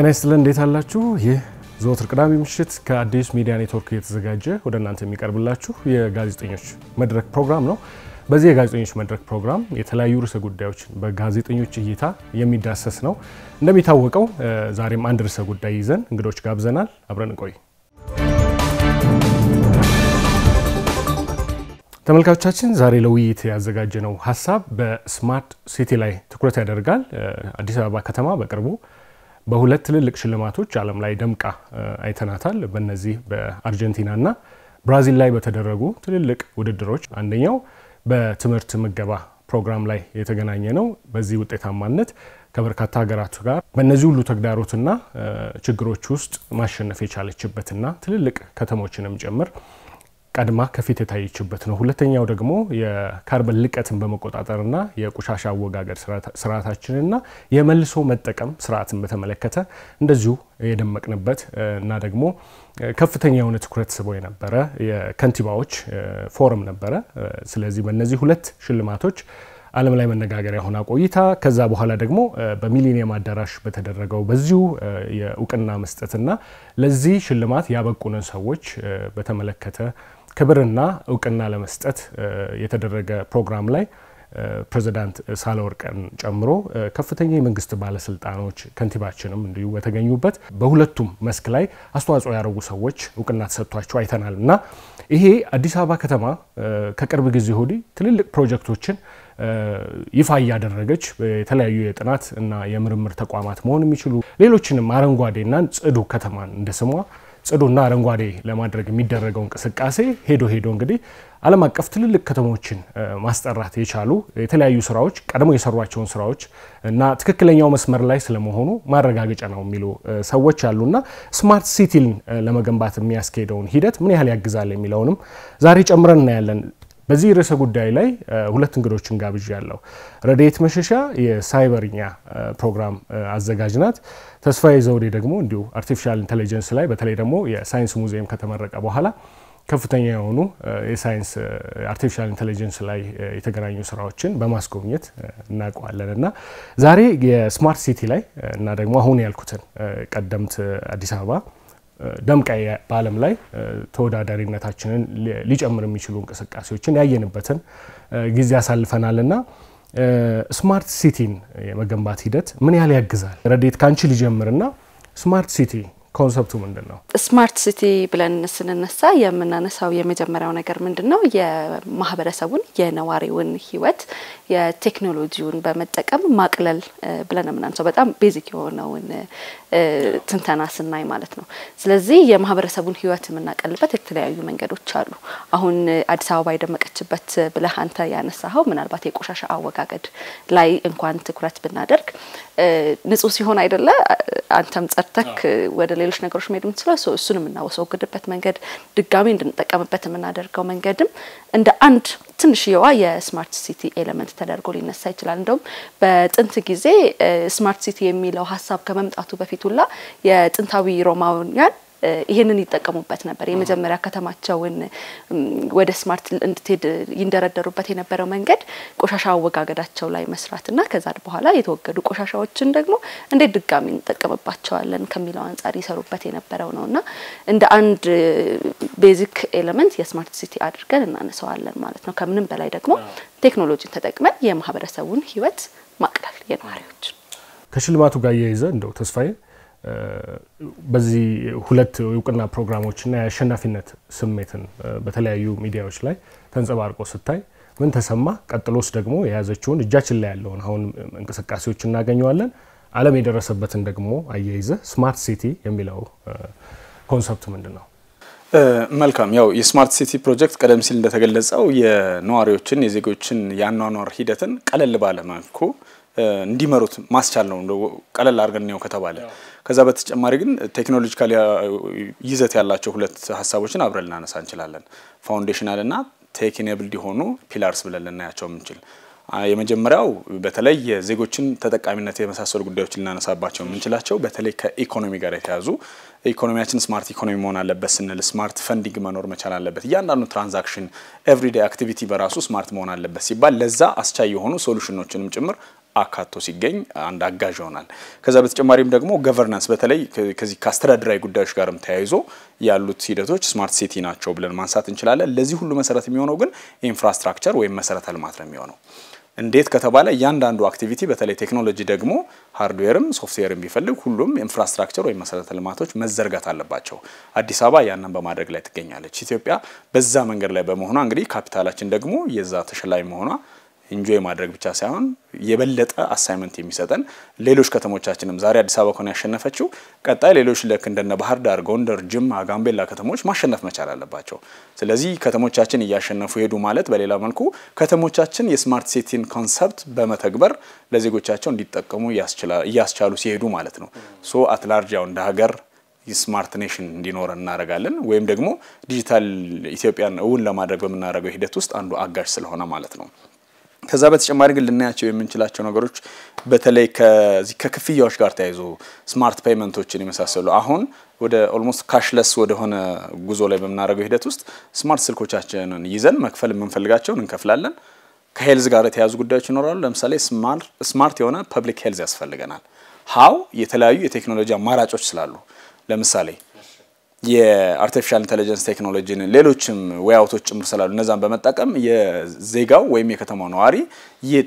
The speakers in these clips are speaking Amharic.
ጤና ይስጥልን። እንዴት አላችሁ? ይህ ዘወትር ቅዳሜ ምሽት ከአዲስ ሚዲያ ኔትወርክ የተዘጋጀ ወደ እናንተ የሚቀርብላችሁ የጋዜጠኞች መድረክ ፕሮግራም ነው። በዚህ የጋዜጠኞች መድረክ ፕሮግራም የተለያዩ ርዕሰ ጉዳዮችን በጋዜጠኞች እይታ የሚዳሰስ ነው። እንደሚታወቀው ዛሬም አንድ ርዕሰ ጉዳይ ይዘን እንግዶች ጋብዘናል። አብረን እንቆይ። ተመልካቾቻችን ዛሬ ለውይይት ያዘጋጀነው ሀሳብ በስማርት ሲቲ ላይ ትኩረት ያደርጋል። አዲስ አበባ ከተማ በቅርቡ በሁለት ትልልቅ ሽልማቶች ዓለም ላይ ደምቃ አይተናታል። በነዚህ በአርጀንቲናና ብራዚል ላይ በተደረጉ ትልልቅ ውድድሮች አንደኛው በትምህርት ምገባ ፕሮግራም ላይ የተገናኘ ነው። በዚህ ውጤታማነት ከበርካታ ሀገራት ጋር በእነዚህ ሁሉ ተግዳሮትና ችግሮች ውስጥ ማሸነፍ የቻለችበትና ትልልቅ ከተሞችንም ጭምር ቀድማ ከፊት የታየችበት ነው። ሁለተኛው ደግሞ የካርበን ልቀትን በመቆጣጠርና የቆሻሻ አወጋገድ ስርዓታችንና የመልሶ መጠቀም ስርዓትን በተመለከተ እንደዚሁ የደመቅንበት እና ደግሞ ከፍተኛ የሆነ ትኩረት ስቦ የነበረ የከንቲባዎች ፎረም ነበረ። ስለዚህ በእነዚህ ሁለት ሽልማቶች ዓለም ላይ መነጋገሪያ ሆና ቆይታ ከዛ በኋላ ደግሞ በሚሊኒየም አዳራሽ በተደረገው በዚሁ የእውቅና መስጠትና ለዚህ ሽልማት ያበቁንን ሰዎች በተመለከተ ክብርና እውቅና ለመስጠት የተደረገ ፕሮግራም ላይ ፕሬዚዳንት ሳህለወርቅን ጨምሮ ከፍተኛ የመንግስት ባለስልጣኖች ከንቲባችንም እንዲሁ በተገኙበት በሁለቱም መስክ ላይ አስተዋጽኦ ያደረጉ ሰዎች እውቅና ተሰጥቷቸው አይተናል እና ይሄ አዲስ አበባ ከተማ ከቅርብ ጊዜ ወዲህ ትልልቅ ፕሮጀክቶችን ይፋ እያደረገች የተለያዩ የጥናት እና የምርምር ተቋማት መሆን የሚችሉ ሌሎችንም አረንጓዴና ጽዱ ከተማን እንደ ስሟ ጽዱና አረንጓዴ ለማድረግ የሚደረገው እንቅስቃሴ ሄዶ ሄዶ እንግዲህ ዓለም አቀፍ ትልልቅ ከተሞችን ማስጠራት የቻሉ የተለያዩ ስራዎች ቀድሞ የሰሯቸውን ስራዎች እና ትክክለኛው መስመር ላይ ስለመሆኑ ማረጋገጫ ነው የሚሉ ሰዎች አሉና ስማርት ሲቲን ለመገንባት የሚያስኬደውን ሂደት ምን ያህል ያግዛል የሚለውንም ዛሬ ጨምረን እናያለን። በዚህ ርዕሰ ጉዳይ ላይ ሁለት እንግዶችን ጋብዣ ያለው ረድኤት መሸሻ የሳይበርኛ ፕሮግራም አዘጋጅ ናት። ተስፋዬ ዘውዴ ደግሞ እንዲሁ አርቲፊሻል ኢንቴሊጀንስ ላይ በተለይ ደግሞ የሳይንስ ሙዚየም ከተመረቀ በኋላ ከፍተኛ የሆኑ የሳይንስ አርቲፊሻል ኢንቴሊጀንስ ላይ የተገናኙ ስራዎችን በማስጎብኘት እናውቀዋለን እና ዛሬ የስማርት ሲቲ ላይ እና ደግሞ አሁን ያልኩትን ቀደምት አዲስ አበባ ደምቃይ በዓለም ላይ ተወዳዳሪነታችንን ሊጨምር የሚችሉ እንቅስቃሴዎችን ያየንበትን ጊዜ አሳልፈናል እና ስማርት ሲቲን የመገንባት ሂደት ምን ያህል ያግዛል? ረዴት ከአንቺ ሊጀምርና ስማርት ሲቲ ኮንሰፕቱ ምንድን ነው? ስማርት ሲቲ ብለን ስንነሳ የምናነሳው የመጀመሪያው ነገር ምንድን ነው? የማህበረሰቡን የነዋሪውን ህይወት የቴክኖሎጂውን በመጠቀም ማቅለል ብለን የምናነሳው በጣም ቤዚክ የሆነውን ትንተና ስናይ ማለት ነው። ስለዚህ የማህበረሰቡን ህይወት የምናቀልበት የተለያዩ መንገዶች አሉ። አሁን አዲስ አበባ የደመቀችበት ብለህ አንተ ያነሳኸው ምናልባት የቆሻሻ አወጋገድ ላይ እንኳን ትኩረት ብናደርግ ንጹህ ሲሆን አይደለ አንተም ጸድተክ ወደ ሌሎች ነገሮች መሄድ የምትችለው እሱን የምናወሰወግድበት መንገድ ድጋሚ እንድንጠቀምበት የምናደርገው መንገድም እንደ አንድ ትንሽየዋ የስማርት ሲቲ ኤሌመንት ተደርጎ ሊነሳ ይችላል። እንደውም በጥንት ጊዜ ስማርት ሲቲ የሚለው ሀሳብ ከመምጣቱ በፊት ሁላ የጥንታዊ ሮማውያን ይህንን ይጠቀሙበት ነበር። የመጀመሪያ ከተማቸውን ወደ ስማርት እንድትሄድ ይንደረደሩበት የነበረው መንገድ ቆሻሻ አወጋገዳቸው ላይ መስራትና ከዛ በኋላ የተወገዱ ቆሻሻዎችን ደግሞ እንዴት ድጋሚ እንጠቀምባቸዋለን ከሚለው አንጻር ይሰሩበት የነበረው ነው እና እንደ አንድ ቤዚክ ኤሌመንት የስማርት ሲቲ አድርገን እናነሳዋለን ማለት ነው። ከምንም በላይ ደግሞ ቴክኖሎጂን ተጠቅመን የማህበረሰቡን ህይወት ማቅለል የነዋሪዎች ከሽልማቱ ጋር እያይዘ እንደው ተስፋዬ በዚህ ሁለት እውቅና ፕሮግራሞችና የአሸናፊነት ስሜትን በተለያዩ ሚዲያዎች ላይ ተንጸባርቆ ስታይ ምን ተሰማ? ቀጥሎስ ደግሞ የያዘችውን እጃችን ላይ ያለውን አሁን እንቅስቃሴዎች እናገኘዋለን። ዓለም የደረሰበትን ደግሞ አያይዘ ስማርት ሲቲ የሚለው ኮንሰፕት ምንድን ነው? መልካም ያው የስማርት ሲቲ ፕሮጀክት ቀደም ሲል እንደተገለጸው የነዋሪዎችን የዜጎችን የአኗኗር ሂደትን ቀለል ባለ መልኩ እንዲመሩት ማስቻል ነው። ቀለል አድርገን ነው ከተባለ ከዛ በተጨማሪ ግን ቴክኖሎጂካል ይዘት ያላቸው ሁለት ሀሳቦችን አብረን ልናነሳ እንችላለን። ፋውንዴሽናል እና ቴክኔብል የሆኑ ፒላርስ ብለን ልናያቸው የምንችል የመጀመሪያው በተለይ የዜጎችን ተጠቃሚነት የመሳሰሉ ጉዳዮች ልናነሳባቸው የምንችላቸው በተለይ ከኢኮኖሚ ጋር የተያዙ ኢኮኖሚያችን ስማርት ኢኮኖሚ መሆን አለበት ስንል ስማርት ፈንዲንግ መኖር መቻል አለበት። እያንዳንዱ ትራንዛክሽን ኤቭሪዴ አክቲቪቲ በራሱ ስማርት መሆን አለበት ሲባል ለዛ አስቻይ የሆኑ ሶሉሽኖችንም ጭምር አካቶ ሲገኝ አንድ አጋዥ ይሆናል። ከዛ በተጨማሪም ደግሞ ገቨርናንስ በተለይ ከዚህ ከአስተዳደራዊ ጉዳዮች ጋርም ተያይዞ ያሉት ሂደቶች ስማርት ሲቲ ናቸው ብለን ማንሳት እንችላለን። ለዚህ ሁሉ መሰረት የሚሆነው ግን ኢንፍራስትራክቸር ወይም መሰረተ ልማት ነው የሚሆነው። እንዴት ከተባለ እያንዳንዱ አክቲቪቲ በተለይ ቴክኖሎጂ ደግሞ ሃርድዌርም ሶፍትዌርም ቢፈልግ ሁሉም ኢንፍራስትራክቸር ወይም መሰረተ ልማቶች መዘርጋት አለባቸው። አዲስ አበባ ያንን በማድረግ ላይ ትገኛለች። ኢትዮጵያ በዛ መንገድ ላይ በመሆኗ እንግዲህ ካፒታላችን ደግሞ የዛ ተሸላሚ መሆኗ ኢንጆይ ማድረግ ብቻ ሳይሆን የበለጠ አሳይመንት የሚሰጠን ሌሎች ከተሞቻችንም ዛሬ አዲስ አበባ ከሆነ ያሸነፈችው ቀጣይ ሌሎች ልክ እንደነ ባህር ዳር፣ ጎንደር፣ ጅማ፣ ጋምቤላ ከተሞች ማሸነፍ መቻል አለባቸው። ስለዚህ ከተሞቻችን እያሸነፉ ሄዱ ማለት በሌላ መልኩ ከተሞቻችን የስማርት ሲቲን ኮንሰፕት በመተግበር ለዜጎቻቸው እንዲጠቀሙ እያስቻሉ ሲሄዱ ማለት ነው። ሶ አትላርጅ ያው እንደ ሀገር ስማርት ኔሽን እንዲኖር እናደርጋለን ወይም ደግሞ ዲጂታል ኢትዮጵያን እውን ለማድረግ በምናደርገው ሂደት ውስጥ አንዱ አጋዥ ስለሆነ ማለት ነው። ከዛ በተጨማሪ ግን ልናያቸው የምንችላቸው ነገሮች በተለይ ከዚህ ከክፍያዎች ጋር ተያይዞ ስማርት ፔይመንቶችን የመሳሰሉ አሁን ወደ ኦልሞስት ካሽለስ ወደሆነ ጉዞ ላይ በምናደርገው ሂደት ውስጥ ስማርት ስልኮቻችንን ይዘን መክፈል የምንፈልጋቸውን እንከፍላለን። ከሄልዝ ጋር የተያዙ ጉዳዮች ይኖራሉ። ለምሳሌ ስማርት የሆነ ፐብሊክ ሄልዝ ያስፈልገናል። ሀው የተለያዩ የቴክኖሎጂ አማራጮች ስላሉ ለምሳሌ የአርቲፊሻል ኢንቴሊጀንስ ቴክኖሎጂን ሌሎችም ወያውቶች ጭምር ስላሉ እነዛን በመጠቀም የዜጋው ወይም የከተማው ነዋሪ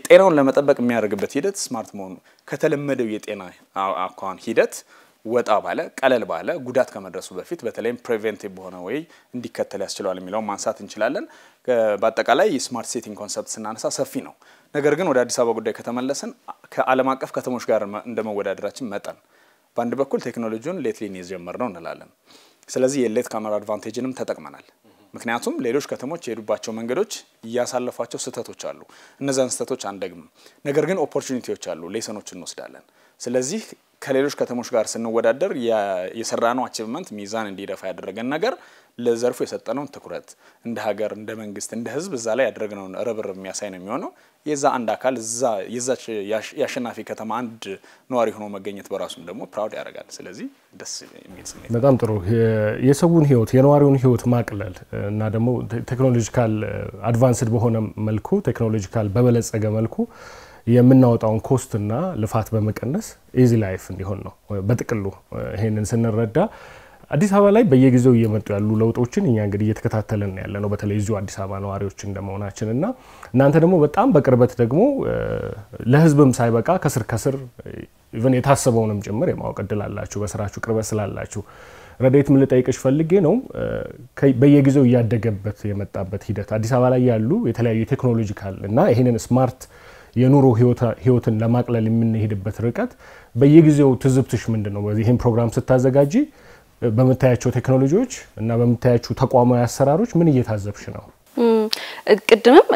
ጤናውን ለመጠበቅ የሚያደርግበት ሂደት ስማርት መሆኑ ከተለመደው የጤና አኳን ሂደት ወጣ ባለ ቀለል ባለ ጉዳት ከመድረሱ በፊት በተለይም ፕሪቬንቲቭ በሆነ ወይ እንዲከተል ያስችለዋል የሚለውን ማንሳት እንችላለን። በአጠቃላይ የስማርት ሴቲንግ ኮንሰፕት ስናነሳ ሰፊ ነው። ነገር ግን ወደ አዲስ አበባ ጉዳይ ከተመለስን ከዓለም አቀፍ ከተሞች ጋር እንደመወዳደራችን መጠን በአንድ በኩል ቴክኖሎጂውን ሌትሊን የጀመር ነው እንላለን ስለዚህ የሌት ካሜራ አድቫንቴጅንም ተጠቅመናል። ምክንያቱም ሌሎች ከተሞች የሄዱባቸው መንገዶች እያሳለፏቸው ስህተቶች አሉ። እነዛን ስህተቶች አንደግም፣ ነገር ግን ኦፖርቹኒቲዎች አሉ፣ ሌሰኖች እንወስዳለን። ስለዚህ ከሌሎች ከተሞች ጋር ስንወዳደር የሰራነው አቺቭመንት ሚዛን እንዲደፋ ያደረገን ነገር ለዘርፉ የሰጠነውን ትኩረት እንደ ሀገር፣ እንደ መንግስት፣ እንደ ህዝብ እዛ ላይ ያደረግነውን ርብርብ የሚያሳይ ነው የሚሆነው። የዛ አንድ አካል እዛ የዛች የአሸናፊ ከተማ አንድ ነዋሪ ሆኖ መገኘት በራሱም ደግሞ ፕራውድ ያደርጋል። ስለዚህ ደስ የሚል ስሜት። በጣም ጥሩ። የሰውን ህይወት የነዋሪውን ህይወት ማቅለል እና ደግሞ ቴክኖሎጂካል አድቫንስድ በሆነ መልኩ ቴክኖሎጂካል በበለጸገ መልኩ የምናወጣውን ኮስትና ልፋት በመቀነስ ኢዚ ላይፍ እንዲሆን ነው በጥቅሉ ይሄንን ስንረዳ አዲስ አበባ ላይ በየጊዜው እየመጡ ያሉ ለውጦችን እኛ እንግዲህ እየተከታተልን ያለ ነው። በተለይ እዚሁ አዲስ አበባ ነዋሪዎች እንደመሆናችን እና እናንተ ደግሞ በጣም በቅርበት ደግሞ ለህዝብም ሳይበቃ ከስር ከስር ኢቨን የታሰበውንም ጭምር የማወቅ እድል አላችሁ በስራችሁ ቅርበት ስላላችሁ። ረዴት ምን ልጠይቅሽ ፈልጌ ነው በየጊዜው እያደገበት የመጣበት ሂደት አዲስ አበባ ላይ ያሉ የተለያዩ ቴክኖሎጂካል እና ይህንን ስማርት የኑሮ ህይወትን ለማቅለል የምንሄድበት ርቀት በየጊዜው ትዝብትሽ ምንድን ነው? ይህን ፕሮግራም ስታዘጋጂ በምታያቸው ቴክኖሎጂዎች እና በምታያቸው ተቋማዊ አሰራሮች ምን እየታዘብሽ ነው? ቅድምም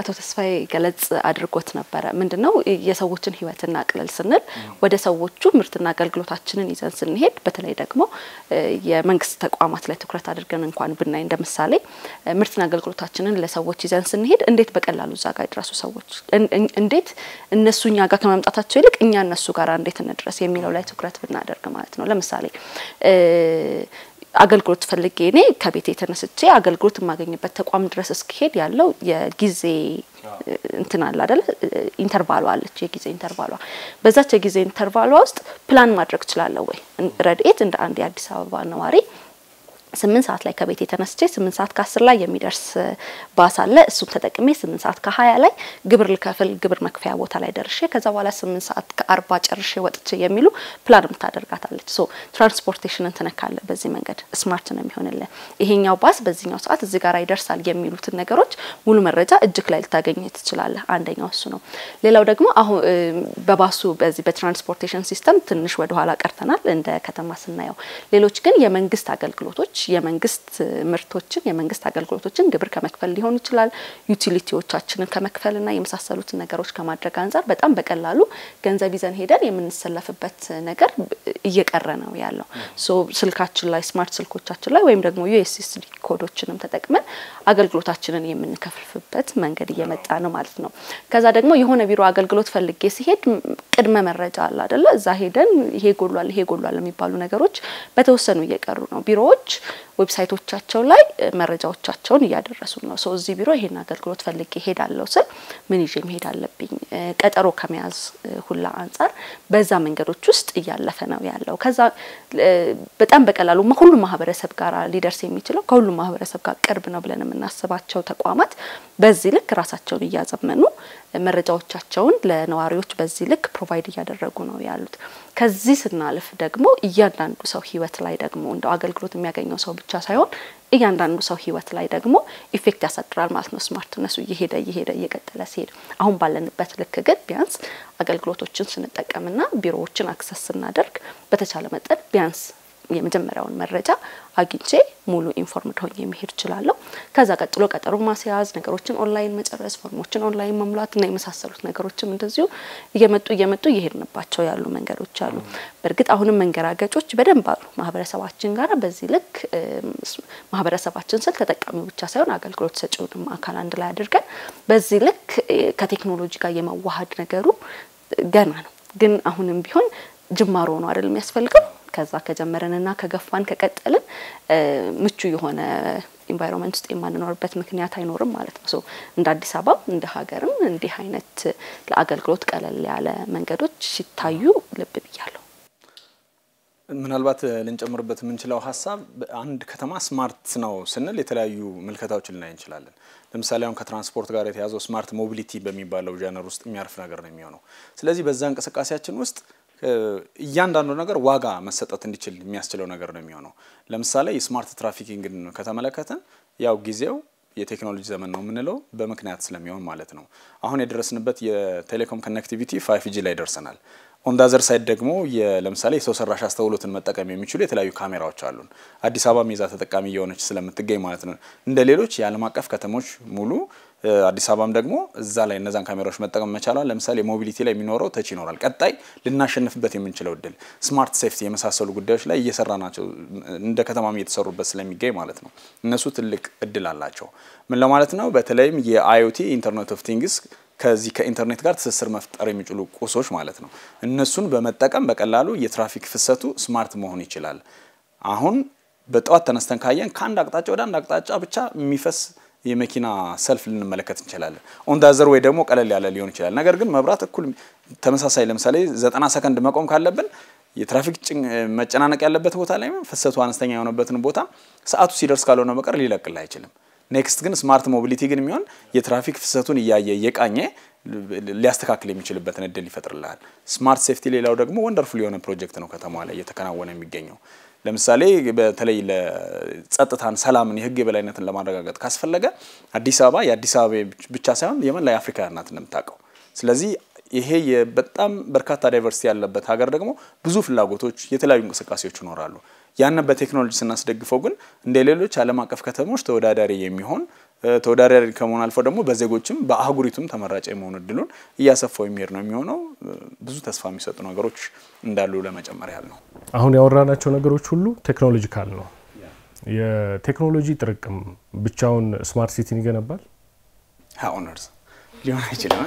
አቶ ተስፋዬ ገለጽ አድርጎት ነበረ። ምንድነው የሰዎችን ህይወት እናቅለል ስንል ወደ ሰዎቹ ምርትና አገልግሎታችንን ይዘን ስንሄድ፣ በተለይ ደግሞ የመንግስት ተቋማት ላይ ትኩረት አድርገን እንኳን ብናይ እንደ ምሳሌ ምርትና አገልግሎታችንን ለሰዎች ይዘን ስንሄድ እንዴት በቀላሉ እዛ ጋር ይድረሱ ሰዎች፣ እንዴት እነሱ እኛ ጋር ከመምጣታቸው ይልቅ እኛ እነሱ ጋር እንዴት እንድረስ የሚለው ላይ ትኩረት ብናደርግ ማለት ነው። ለምሳሌ አገልግሎት ፈልጌ እኔ ከቤቴ የተነስቼ አገልግሎት የማገኝበት ተቋም ድረስ እስኪሄድ ያለው የጊዜ እንትን አለ አደለ? ኢንተርቫሏ አለች፣ የጊዜ ኢንተርቫሏ። በዛች የጊዜ ኢንተርቫሏ ውስጥ ፕላን ማድረግ እችላለሁ ወይ? ረድኤት እንደ አንድ የአዲስ አበባ ነዋሪ ስምንት ሰዓት ላይ ከቤት የተነስቼ ስምንት ሰዓት ከአስር ላይ የሚደርስ ባስ አለ። እሱን ተጠቅሜ ስምንት ሰዓት ከሀያ ላይ ግብር ልከፍል ግብር መክፈያ ቦታ ላይ ደርሼ ከዛ በኋላ ስምንት ሰዓት ከአርባ ጨርሼ ወጥቼ የሚሉ ፕላን የምታደርጋታለች። ሶ ትራንስፖርቴሽንን ትነካለ። በዚህ መንገድ ስማርት ነው የሚሆንልን። ይሄኛው ባስ በዚህኛው ሰዓት እዚህ ጋር ይደርሳል የሚሉትን ነገሮች ሙሉ መረጃ እጅግ ላይ ልታገኘ ትችላለ። አንደኛው እሱ ነው። ሌላው ደግሞ አሁን በባሱ በዚህ በትራንስፖርቴሽን ሲስተም ትንሽ ወደኋላ ቀርተናል እንደ ከተማ ስናየው። ሌሎች ግን የመንግስት አገልግሎቶች የመንግስት ምርቶችን የመንግስት አገልግሎቶችን ግብር ከመክፈል ሊሆን ይችላል። ዩቲሊቲዎቻችንን ከመክፈልና የመሳሰሉትን ነገሮች ከማድረግ አንጻር በጣም በቀላሉ ገንዘብ ይዘን ሄደን የምንሰለፍበት ነገር እየቀረ ነው ያለው። ሶ ስልካችን ላይ ስማርት ስልኮቻችን ላይ ወይም ደግሞ ዩኤስኤስዲ ኮዶችንም ተጠቅመን አገልግሎታችንን የምንከፍልፍበት መንገድ እየመጣ ነው ማለት ነው። ከዛ ደግሞ የሆነ ቢሮ አገልግሎት ፈልጌ ሲሄድ ቅድመ መረጃ አለ አደለ? እዛ ሄደን ይሄ ጎሏል ይሄ ጎሏል የሚባሉ ነገሮች በተወሰኑ እየቀሩ ነው። ቢሮዎች ዌብሳይቶቻቸው ላይ መረጃዎቻቸውን እያደረሱ ነው። ሰው እዚህ ቢሮ ይሄን አገልግሎት ፈልጌ ሄዳለሁ ስል ምን ይዤ መሄድ አለብኝ ቀጠሮ ከመያዝ ሁላ አንጻር በዛ መንገዶች ውስጥ እያለፈ ነው ያለው። ከዛ በጣም በቀላሉ ሁሉም ማህበረሰብ ጋር ሊደርስ የሚችለው ከሁሉም ማህበረሰብ ጋር ቅርብ ነው ብለን የምናስባቸው ተቋማት በዚህ ልክ ራሳቸውን እያዘመኑ መረጃዎቻቸውን ለነዋሪዎች በዚህ ልክ ፕሮቫይድ እያደረጉ ነው ያሉት። ከዚህ ስናልፍ ደግሞ እያንዳንዱ ሰው ህይወት ላይ ደግሞ እንደው አገልግሎት የሚያገኘው ሰው ብቻ ሳይሆን እያንዳንዱ ሰው ህይወት ላይ ደግሞ ኢፌክት ያሳድራል ማለት ነው። ስማርትነሱ እየሄደ እየሄደ እየቀጠለ ሲሄድ አሁን ባለንበት ልክ ግን ቢያንስ አገልግሎቶችን ስንጠቀምና ቢሮዎችን አክሰስ ስናደርግ በተቻለ መጠን ቢያንስ የመጀመሪያውን መረጃ አግኝቼ ሙሉ ኢንፎርምድ ሆኜ መሄድ እችላለሁ። ከዛ ቀጥሎ ቀጠሮ ማስያዝ፣ ነገሮችን ኦንላይን መጨረስ፣ ፎርሞችን ኦንላይን መሙላት እና የመሳሰሉት ነገሮችም እንደዚሁ እየመጡ እየመጡ እየሄድንባቸው ያሉ መንገዶች አሉ። በእርግጥ አሁንም መንገራገጮች በደንብ አሉ ማህበረሰባችን ጋር። በዚህ ልክ ማህበረሰባችን ስል ተጠቃሚው ብቻ ሳይሆን አገልግሎት ሰጪውንም አካል አንድ ላይ አድርገን በዚህ ልክ ከቴክኖሎጂ ጋር የመዋሃድ ነገሩ ገና ነው። ግን አሁንም ቢሆን ጅማሮ ነው አይደል የሚያስፈልገው ከዛ ከጀመረንና ከገፋን ከቀጠልን ምቹ የሆነ ኢንቫይሮንመንት ውስጥ የማንኖርበት ምክንያት አይኖርም ማለት ነው። እንደ አዲስ አበባ እንደ ሀገርም እንዲህ አይነት ለአገልግሎት ቀለል ያለ መንገዶች ሲታዩ ልብ ብያለሁ። ምናልባት ልንጨምርበት የምንችለው ሀሳብ አንድ ከተማ ስማርት ነው ስንል የተለያዩ ምልከታዎች ልናይ እንችላለን። ለምሳሌ አሁን ከትራንስፖርት ጋር የተያዘው ስማርት ሞቢሊቲ በሚባለው ጃነር ውስጥ የሚያርፍ ነገር ነው የሚሆነው። ስለዚህ በዛ እንቅስቃሴያችን ውስጥ እያንዳንዱ ነገር ዋጋ መሰጠት እንዲችል የሚያስችለው ነገር ነው የሚሆነው። ለምሳሌ የስማርት ትራፊኪንግን ከተመለከተ ያው ጊዜው የቴክኖሎጂ ዘመን ነው የምንለው በምክንያት ስለሚሆን ማለት ነው። አሁን የደረስንበት የቴሌኮም ኮኔክቲቪቲ ፋይፍ ጂ ላይ ደርሰናል። ኦንዳዘር ሳይድ ደግሞ ለምሳሌ የሰው ሰራሽ አስተውሎትን መጠቀም የሚችሉ የተለያዩ ካሜራዎች አሉን። አዲስ አበባ ሚዛ ተጠቃሚ እየሆነች ስለምትገኝ ማለት ነው። እንደ ሌሎች የዓለም አቀፍ ከተሞች ሙሉ አዲስ አበባም ደግሞ እዛ ላይ እነዛን ካሜራዎች መጠቀም መቻሏል። ለምሳሌ ሞቢሊቲ ላይ የሚኖረው ተች ይኖራል። ቀጣይ ልናሸንፍበት የምንችለው እድል ስማርት ሴፍቲ የመሳሰሉ ጉዳዮች ላይ እየሰራ ናቸው እንደ ከተማም እየተሰሩበት ስለሚገኝ ማለት ነው እነሱ ትልቅ እድል አላቸው። ምን ለማለት ነው? በተለይም የአይኦቲ ኢንተርኔት ኦፍ ቲንግስ ከዚህ ከኢንተርኔት ጋር ትስስር መፍጠር የሚችሉ ቁሶች ማለት ነው። እነሱን በመጠቀም በቀላሉ የትራፊክ ፍሰቱ ስማርት መሆን ይችላል። አሁን በጠዋት ተነስተን ካየን ከአንድ አቅጣጫ ወደ አንድ አቅጣጫ ብቻ የሚፈስ የመኪና ሰልፍ ልንመለከት እንችላለን። ኦንዳዘር ወይ ደግሞ ቀለል ያለ ሊሆን ይችላል። ነገር ግን መብራት እኩል ተመሳሳይ ለምሳሌ ዘጠና ሰከንድ መቆም ካለብን የትራፊክ መጨናነቅ ያለበት ቦታ ላይ ፍሰቱ አነስተኛ የሆነበትን ቦታ ሰዓቱ ሲደርስ ካልሆነ በቀር ሊለቅል አይችልም። ኔክስት ግን ስማርት ሞቢሊቲ ግን የሚሆን የትራፊክ ፍሰቱን እያየ እየቃኘ ሊያስተካክል የሚችልበትን እድል ይፈጥርልሃል። ስማርት ሴፍቲ ሌላው ደግሞ ወንደርፉል የሆነ ፕሮጀክት ነው ከተማ ላይ እየተከናወነ የሚገኘው። ለምሳሌ በተለይ ለጸጥታን፣ ሰላምን፣ የህግ የበላይነትን ለማረጋገጥ ካስፈለገ አዲስ አበባ የአዲስ አበባ ብቻ ሳይሆን የመላ የአፍሪካ ናት እንደምታውቀው። ስለዚህ ይሄ በጣም በርካታ ዳይቨርሲቲ ያለበት ሀገር ደግሞ ብዙ ፍላጎቶች፣ የተለያዩ እንቅስቃሴዎች ይኖራሉ። ያንን በቴክኖሎጂ ስናስደግፈው ግን እንደ ሌሎች ዓለም አቀፍ ከተሞች ተወዳዳሪ የሚሆን ተወዳዳሪ ከመሆን አልፎ ደግሞ በዜጎችም በአህጉሪቱም ተመራጭ የመሆን እድሉን እያሰፋው የሚሄድ ነው የሚሆነው። ብዙ ተስፋ የሚሰጡ ነገሮች እንዳሉ ለመጨመር ያህል ነው። አሁን ያወራናቸው ነገሮች ሁሉ ቴክኖሎጂካል ነው። የቴክኖሎጂ ጥርቅም ብቻውን ስማርት ሲቲን ይገነባል? ኦነርስ ሊሆን አይችልም።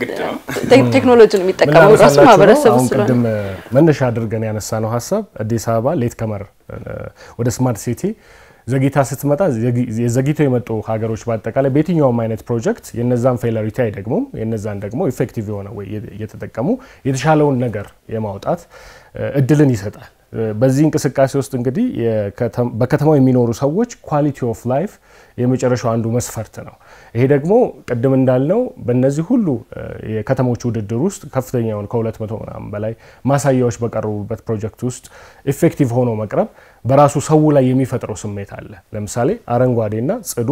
ግድ ነው። ቴክኖሎጂን የሚጠቀመው ራሱ ቅድም መነሻ አድርገን ያነሳ ነው ሀሳብ አዲስ አበባ ሌት ከመር ወደ ስማርት ሲቲ ዘግይታ ስትመጣ ዘግይቶ የመጡ ሀገሮች በአጠቃላይ በየትኛውም አይነት ፕሮጀክት የነዛን ፌለሪቲ አይደግሙም። የነዛን ደግሞ ኢፌክቲቭ የሆነ ወይ እየተጠቀሙ የተሻለውን ነገር የማውጣት እድልን ይሰጣል። በዚህ እንቅስቃሴ ውስጥ እንግዲህ በከተማው የሚኖሩ ሰዎች ኳሊቲ ኦፍ ላይፍ የመጨረሻው አንዱ መስፈርት ነው። ይሄ ደግሞ ቅድም እንዳልነው በእነዚህ ሁሉ የከተሞች ውድድር ውስጥ ከፍተኛውን ከሁለት መቶ ምናምን በላይ ማሳያዎች በቀረቡበት ፕሮጀክት ውስጥ ኢፌክቲቭ ሆኖ መቅረብ በራሱ ሰው ላይ የሚፈጥረው ስሜት አለ። ለምሳሌ አረንጓዴና ጽዱ፣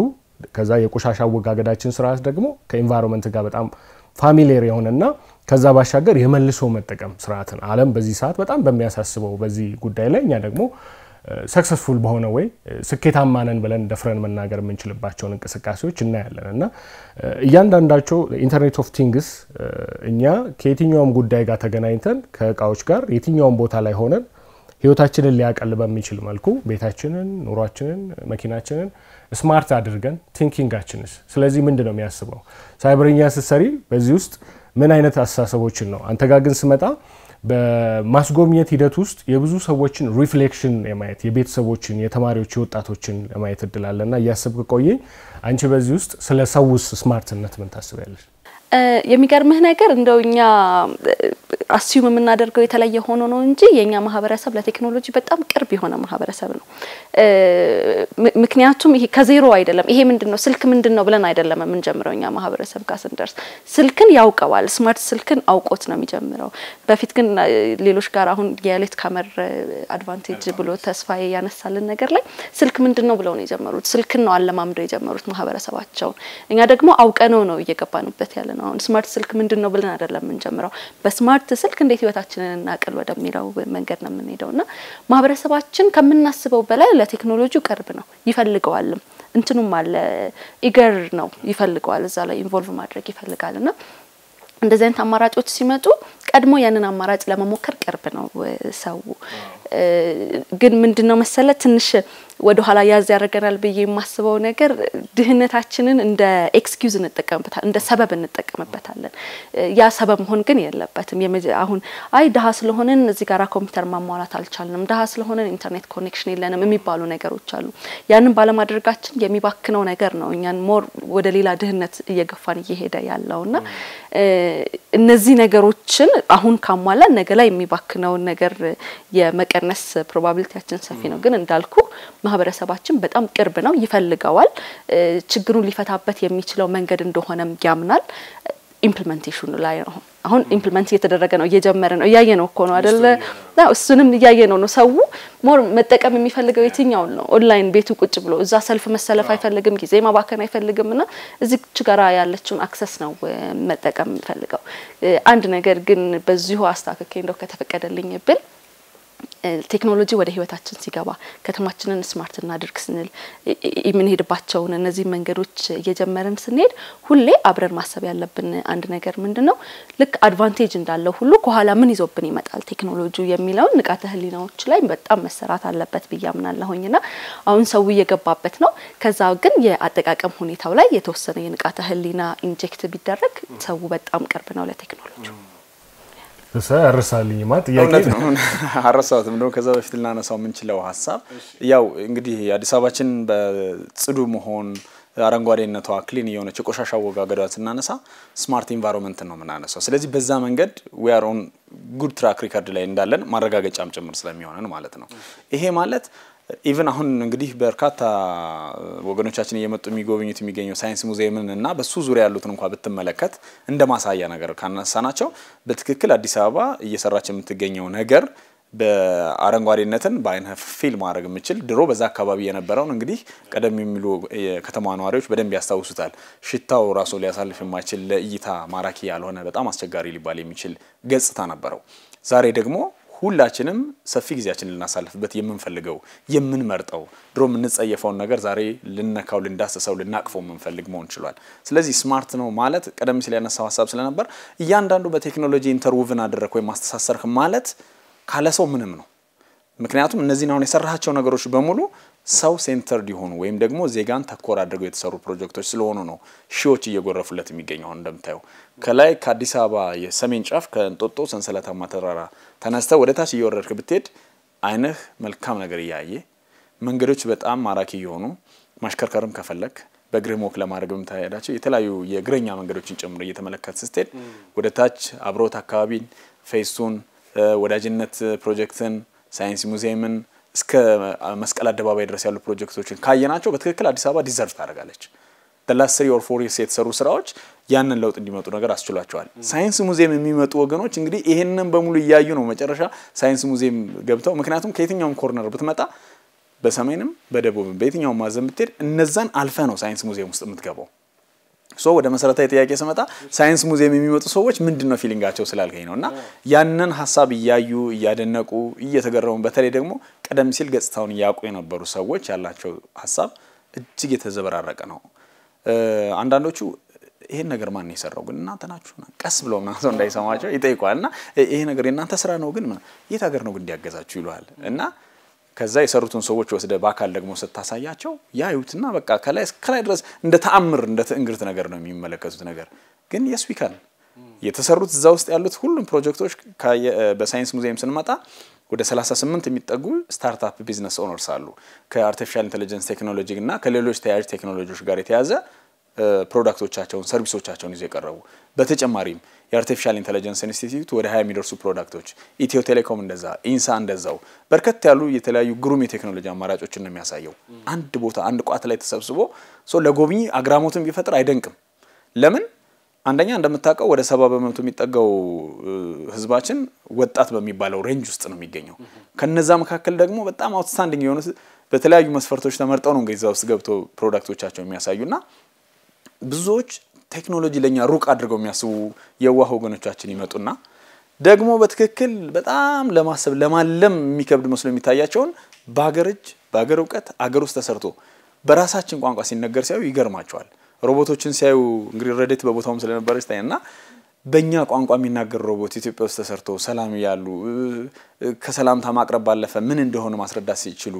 ከዛ የቆሻሻ አወጋገዳችን ስርዓት ደግሞ ከኢንቫይሮንመንት ጋር በጣም ፋሚሊየር የሆነና ከዛ ባሻገር የመልሶ መጠቀም ስርዓትን ዓለም በዚህ ሰዓት በጣም በሚያሳስበው በዚህ ጉዳይ ላይ እኛ ደግሞ ሰክሰስፉል በሆነ ወይ ስኬታማ ነን ብለን ደፍረን መናገር የምንችልባቸውን እንቅስቃሴዎች እናያለን እና እያንዳንዳቸው ኢንተርኔት ኦፍ ቲንግስ እኛ ከየትኛውም ጉዳይ ጋር ተገናኝተን ከእቃዎች ጋር የትኛውም ቦታ ላይ ሆነን ህይወታችንን ሊያቀል በሚችል መልኩ ቤታችንን፣ ኑሯችንን፣ መኪናችንን ስማርት አድርገን ቲንኪንጋችንስ ስለዚህ ምንድን ነው የሚያስበው ሳይበርኛ ስትሰሪ በዚህ ውስጥ ምን አይነት አስተሳሰቦችን ነው። አንተ ጋር ግን ስመጣ በማስጎብኘት ሂደት ውስጥ የብዙ ሰዎችን ሪፍሌክሽን የማየት የቤተሰቦችን፣ የተማሪዎች፣ የወጣቶችን የማየት እድላለና እያሰብክ ቆየኝ። አንቺ በዚህ ውስጥ ስለ ሰውስ ስማርትነት ምን ታስቢያለሽ? የሚገርምህ ነገር እንደው እኛ አስዩም የምናደርገው የተለየ ሆኖ ነው እንጂ የእኛ ማህበረሰብ ለቴክኖሎጂ በጣም ቅርብ የሆነ ማህበረሰብ ነው። ምክንያቱም ይሄ ከዜሮ አይደለም። ይሄ ምንድን ነው ስልክ ምንድን ነው ብለን አይደለም የምንጀምረው። እኛ ማህበረሰብ ጋር ስንደርስ ስልክን ያውቀዋል። ስማርት ስልክን አውቆት ነው የሚጀምረው። በፊት ግን ሌሎች ጋር አሁን የሌት ካመር አድቫንቴጅ ብሎ ተስፋዬ ያነሳልን ነገር ላይ ስልክ ምንድን ነው ብለው ነው የጀመሩት። ስልክን ነው አለማምደው የጀመሩት ማህበረሰባቸውን። እኛ ደግሞ አውቀነው ነው እየገባንበት ያለ ነው። አሁን ስማርት ስልክ ምንድን ነው ብለን አይደለም የምንጀምረው። በስማርት ስልክ እንዴት ህይወታችንን እናቅል ወደሚለው መንገድ ነው የምንሄደው እና ማህበረሰባችን ከምናስበው በላይ ለቴክኖሎጂ ቅርብ ነው፣ ይፈልገዋልም እንትኑም አለ ኢገር ነው፣ ይፈልገዋል። እዛ ላይ ኢንቮልቭ ማድረግ ይፈልጋል እና እንደዚህ አይነት አማራጮች ሲመጡ ቀድሞ ያንን አማራጭ ለመሞከር ቅርብ ነው ሰው። ግን ምንድነው መሰለ ትንሽ ወደ ኋላ ያዝ ያደርገናል ብዬ የማስበው ነገር ድህነታችንን እንደ ኤክስኪውዝ እንጠቀምበታለን፣ እንደ ሰበብ እንጠቀምበታለን። ያ ሰበብ መሆን ግን የለበትም። አሁን አይ ድሀ ስለሆነን እዚህ ጋራ ኮምፒውተር ማሟላት አልቻልንም፣ ድሀ ስለሆነን ኢንተርኔት ኮኔክሽን የለንም የሚባሉ ነገሮች አሉ። ያንን ባለማድረጋችን የሚባክነው ነገር ነው እኛን ሞር ወደ ሌላ ድህነት እየገፋን እየሄደ እና እነዚህ ነገሮችን አሁን ካሟላን ነገ ላይ የሚባክነውን ነገር የመቀነስ ፕሮባቢሊቲያችን ሰፊ ነው። ግን እንዳልኩ ማህበረሰባችን በጣም ቅርብ ነው፣ ይፈልገዋል። ችግሩን ሊፈታበት የሚችለው መንገድ እንደሆነም ያምናል። ኢምፕሊመንቴሽኑ ላይ ነው። አሁን ኢምፕሊመንት እየተደረገ ነው፣ እየጀመረ ነው፣ እያየ ነው እኮ ነው አደለ? እሱንም እያየ ነው ነው ሰው ሞር መጠቀም የሚፈልገው የትኛውን ነው? ኦንላይን ቤቱ ቁጭ ብሎ እዛ ሰልፍ መሰለፍ አይፈልግም፣ ጊዜ ማባከን አይፈልግም። ና እዚች ጋራ ያለችውን አክሰስ ነው መጠቀም የሚፈልገው። አንድ ነገር ግን በዚሁ አስታክኬ እንደው ከተፈቀደልኝ ብል ቴክኖሎጂ ወደ ህይወታችን ሲገባ ከተማችንን ስማርት እናድርግ ስንል የምንሄድባቸውን እነዚህ መንገዶች እየጀመረን ስንሄድ ሁሌ አብረን ማሰብ ያለብን አንድ ነገር ምንድን ነው? ልክ አድቫንቴጅ እንዳለው ሁሉ ከኋላ ምን ይዞብን ይመጣል ቴክኖሎጂ የሚለውን ንቃተ ህሊናዎች ላይ በጣም መሰራት አለበት ብዬ ና አሁን ሰው እየገባበት ነው። ከዛ ግን የአጠቃቀም ሁኔታው ላይ የተወሰነ የንቃተ ህሊና ኢንጀክት ቢደረግ ሰው በጣም ቅርብ ነው ለቴክኖሎጂ። አረሳልኝ ማለት እውነት ነው። አረሳሁትም ደግሞ ከዛ በፊት ልናነሳው የምንችለው ሀሳብ ያው እንግዲህ አዲስ አበባችን በጽዱ መሆን አረንጓዴነቷ ክሊን የሆነች የቆሻሻ አወጋገዷ ስናነሳ ስማርት ኢንቫይሮንመንት ነው የምናነሳው። ስለዚህ በዛ መንገድ ዊአር ኦን ጉድ ትራክ ሪከርድ ላይ እንዳለን ማረጋገጫም ጭምር ስለሚሆነን ማለት ነው። ይሄ ማለት ኢቨን አሁን እንግዲህ በርካታ ወገኖቻችን እየመጡ የሚጎበኙት የሚገኘው ሳይንስ ሙዚየምን እና በሱ ዙሪያ ያሉትን እንኳ ብትመለከት እንደ ማሳያ ነገር ካነሳ ናቸው በትክክል አዲስ አበባ እየሰራች የምትገኘው ነገር በአረንጓዴነትን በአይነ ፊል ማድረግ የምችል ድሮ በዛ አካባቢ የነበረውን እንግዲህ ቀደም የሚሉ የከተማ ነዋሪዎች በደንብ ያስታውሱታል። ሽታው ራሱ ሊያሳልፍ የማይችል ለእይታ ማራኪ ያልሆነ በጣም አስቸጋሪ ሊባል የሚችል ገጽታ ነበረው። ዛሬ ደግሞ ሁላችንም ሰፊ ጊዜያችን ልናሳልፍበት የምንፈልገው የምንመርጠው ድሮ የምንጸየፈውን ነገር ዛሬ ልነካው፣ ልንዳሰሰው፣ ልናቅፈው የምንፈልግ መሆን ችሏል። ስለዚህ ስማርት ነው ማለት ቀደም ሲል ያነሳው ሀሳብ ስለነበር እያንዳንዱ በቴክኖሎጂ ኢንተርውቭን አደረግ ወይም አስተሳሰርክ ማለት ካለ ሰው ምንም ነው። ምክንያቱም እነዚህን አሁን የሰራቸው ነገሮች በሙሉ ሰው ሴንተርድ የሆኑ ወይም ደግሞ ዜጋን ተኮር አድርገው የተሰሩ ፕሮጀክቶች ስለሆኑ ነው ሺዎች እየጎረፉለት የሚገኘው። አሁን እንደምታየው ከላይ ከአዲስ አበባ የሰሜን ጫፍ ከእንጦጦ ሰንሰለታማ ተራራ ተነስተ ወደ ታች እየወረድክ ብትሄድ አይንህ መልካም ነገር እያየ መንገዶች በጣም ማራኪ እየሆኑ ማሽከርከርም ከፈለግ በእግርህ ሞክ ለማድረግ የምታሄዳቸው የተለያዩ የእግረኛ መንገዶችን ጨምሮ እየተመለከት ስትሄድ ወደ ታች አብሮት አካባቢን፣ ፌሱን፣ ወዳጅነት ፕሮጀክትን ሳይንስ ሙዚየምን እስከ መስቀል አደባባይ ድረስ ያሉ ፕሮጀክቶችን ካየናቸው በትክክል አዲስ አበባ ዲዘርቭ ታደርጋለች። ላስት ስሪ ኦር ፎር ይርስ የተሰሩ ስራዎች ያንን ለውጥ እንዲመጡ ነገር አስችሏቸዋል። ሳይንስ ሙዚየም የሚመጡ ወገኖች እንግዲህ ይህንን በሙሉ እያዩ ነው መጨረሻ ሳይንስ ሙዚየም ገብተው ምክንያቱም ከየትኛውም ኮርነር ብትመጣ በሰሜንም በደቡብም በየትኛውም ማዘን ብትሄድ እነዛን አልፈ ነው ሳይንስ ሙዚየም ውስጥ የምትገባው። ሶ ወደ መሰረታዊ ጥያቄ ስመጣ ሳይንስ ሙዚየም የሚመጡ ሰዎች ምንድን ነው ፊሊንጋቸው ስላልከኝ ነው እና ያንን ሀሳብ እያዩ እያደነቁ እየተገረሙ በተለይ ደግሞ ቀደም ሲል ገጽታውን እያውቁ የነበሩ ሰዎች ያላቸው ሀሳብ እጅግ የተዘበራረቀ ነው። አንዳንዶቹ ይሄን ነገር ማን የሰራው ግን እናንተ ናችሁ? ቀስ ብሎ ምናምን ሰው እንዳይሰማቸው ይጠይቋል እና ይሄ ነገር የእናንተ ስራ ነው ግን የት ሀገር ነው ግን እንዲያገዛችሁ ይለዋል እና ከዛ የሰሩትን ሰዎች ወስደ በአካል ደግሞ ስታሳያቸው ያዩትና በቃ ከላይ ከላይ ድረስ እንደ ተአምር እንደ ትእንግርት ነገር ነው የሚመለከቱት ነገር ግን የስዊካል የተሰሩት እዛ ውስጥ ያሉት ሁሉም ፕሮጀክቶች በሳይንስ ሙዚየም ስንመጣ ወደ 38 የሚጠጉ ስታርታፕ ቢዝነስ ኦነርስ አሉ። ከአርቲፊሻል ኢንቴሊጀንስ ቴክኖሎጂ እና ከሌሎች ተያያዥ ቴክኖሎጂዎች ጋር የተያዘ ፕሮዳክቶቻቸውን፣ ሰርቪሶቻቸውን ይዞ የቀረቡ በተጨማሪም የአርቲፊሻል ኢንቴሊጀንስ ኢንስቲትዩት ወደ ሀያ የሚደርሱ ፕሮዳክቶች ኢትዮ ቴሌኮም እንደዛ፣ ኢንሳ እንደዛው በርከት ያሉ የተለያዩ ግሩም የቴክኖሎጂ አማራጮችን ነው የሚያሳየው። አንድ ቦታ አንድ ቋት ላይ ተሰብስቦ ሰው ለጎብኚ አግራሞትን ቢፈጥር አይደንቅም። ለምን አንደኛ እንደምታውቀው ወደ ሰባ በመቶ የሚጠጋው ህዝባችን ወጣት በሚባለው ሬንጅ ውስጥ ነው የሚገኘው። ከነዛ መካከል ደግሞ በጣም አውትስታንዲንግ የሆኑት በተለያዩ መስፈርቶች ተመርጠው ነው እንግዲህ እዛ ውስጥ ገብቶ ፕሮዳክቶቻቸው የሚያሳዩና ብዙዎች ቴክኖሎጂ ለኛ ሩቅ አድርገው የሚያስቡ የዋህ ወገኖቻችን ይመጡና ደግሞ በትክክል በጣም ለማሰብ ለማለም የሚከብድ መስሎ የሚታያቸውን በሀገር እጅ በሀገር እውቀት አገር ውስጥ ተሰርቶ በራሳችን ቋንቋ ሲነገር ሲያዩ ይገርማቸዋል። ሮቦቶችን ሲያዩ እንግዲህ ረዴት በቦታውም ስለነበረ ስታይ እና በእኛ ቋንቋ የሚናገር ሮቦት ኢትዮጵያ ውስጥ ተሰርቶ ሰላም እያሉ ከሰላምታ ማቅረብ ባለፈ ምን እንደሆነ ማስረዳት ሲችሉ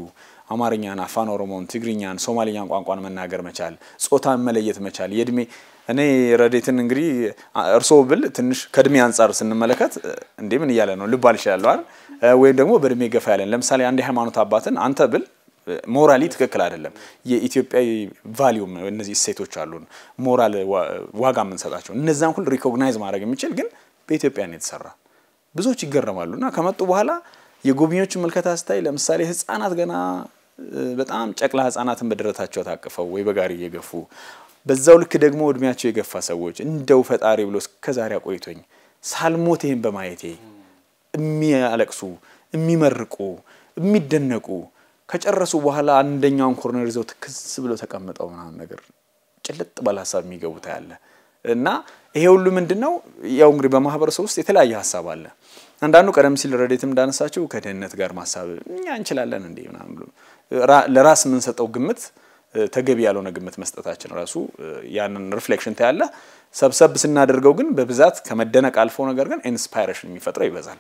አማርኛን፣ አፋን ኦሮሞን፣ ትግርኛን፣ ሶማሊኛን ቋንቋን መናገር መቻል፣ ጾታ መለየት መቻል፣ የእድሜ እኔ ረዴትን እንግዲህ እርስዎ ብል ትንሽ ከእድሜ አንጻር ስንመለከት እንዴ ምን እያለ ነው ልባል ይችላለሁ አይደል? ወይም ደግሞ በእድሜ ገፋ ያለን ለምሳሌ አንድ የሃይማኖት አባትን አንተ ብል ሞራሊ ትክክል አይደለም። የኢትዮጵያ ቫሊዩም እነዚህ እሴቶች አሉን፣ ሞራል ዋጋ የምንሰጣቸው እነዛን ሁሉ ሪኮግናይዝ ማድረግ የሚችል ግን በኢትዮጵያ ነው የተሰራ። ብዙዎች ይገረማሉ እና ከመጡ በኋላ የጎብኚዎችን ምልከታ ስታይ ለምሳሌ ህጻናት ገና በጣም ጨቅላ ህጻናትን በደረታቸው ታቅፈው ወይ በጋሪ እየገፉ በዛው ልክ ደግሞ እድሜያቸው የገፋ ሰዎች እንደው ፈጣሪ ብሎ እስከዛሬ አቆይቶኝ ሳልሞት ይህን በማየቴ የሚያለቅሱ የሚመርቁ የሚደነቁ ከጨረሱ በኋላ አንደኛውን ኮርነር ይዘው ትክስ ብለው ተቀምጠው ምናምን ነገር ጭልጥ ባለ ሀሳብ የሚገቡት ያለ እና ይሄ ሁሉ ምንድን ነው? ያው እንግዲህ በማህበረሰብ ውስጥ የተለያየ ሀሳብ አለ። አንዳንዱ ቀደም ሲል ረዴትም እንዳነሳችው ከድህነት ጋር ማሳብ እኛ እንችላለን እንዴ ምናምን ብሎ ለራስ የምንሰጠው ግምት ተገቢ ያልሆነ ግምት መስጠታችን ራሱ ያንን ሪፍሌክሽን ታያለ። ሰብሰብ ስናደርገው ግን በብዛት ከመደነቅ አልፎ ነገር ግን ኢንስፓይሬሽን የሚፈጥረው ይበዛል።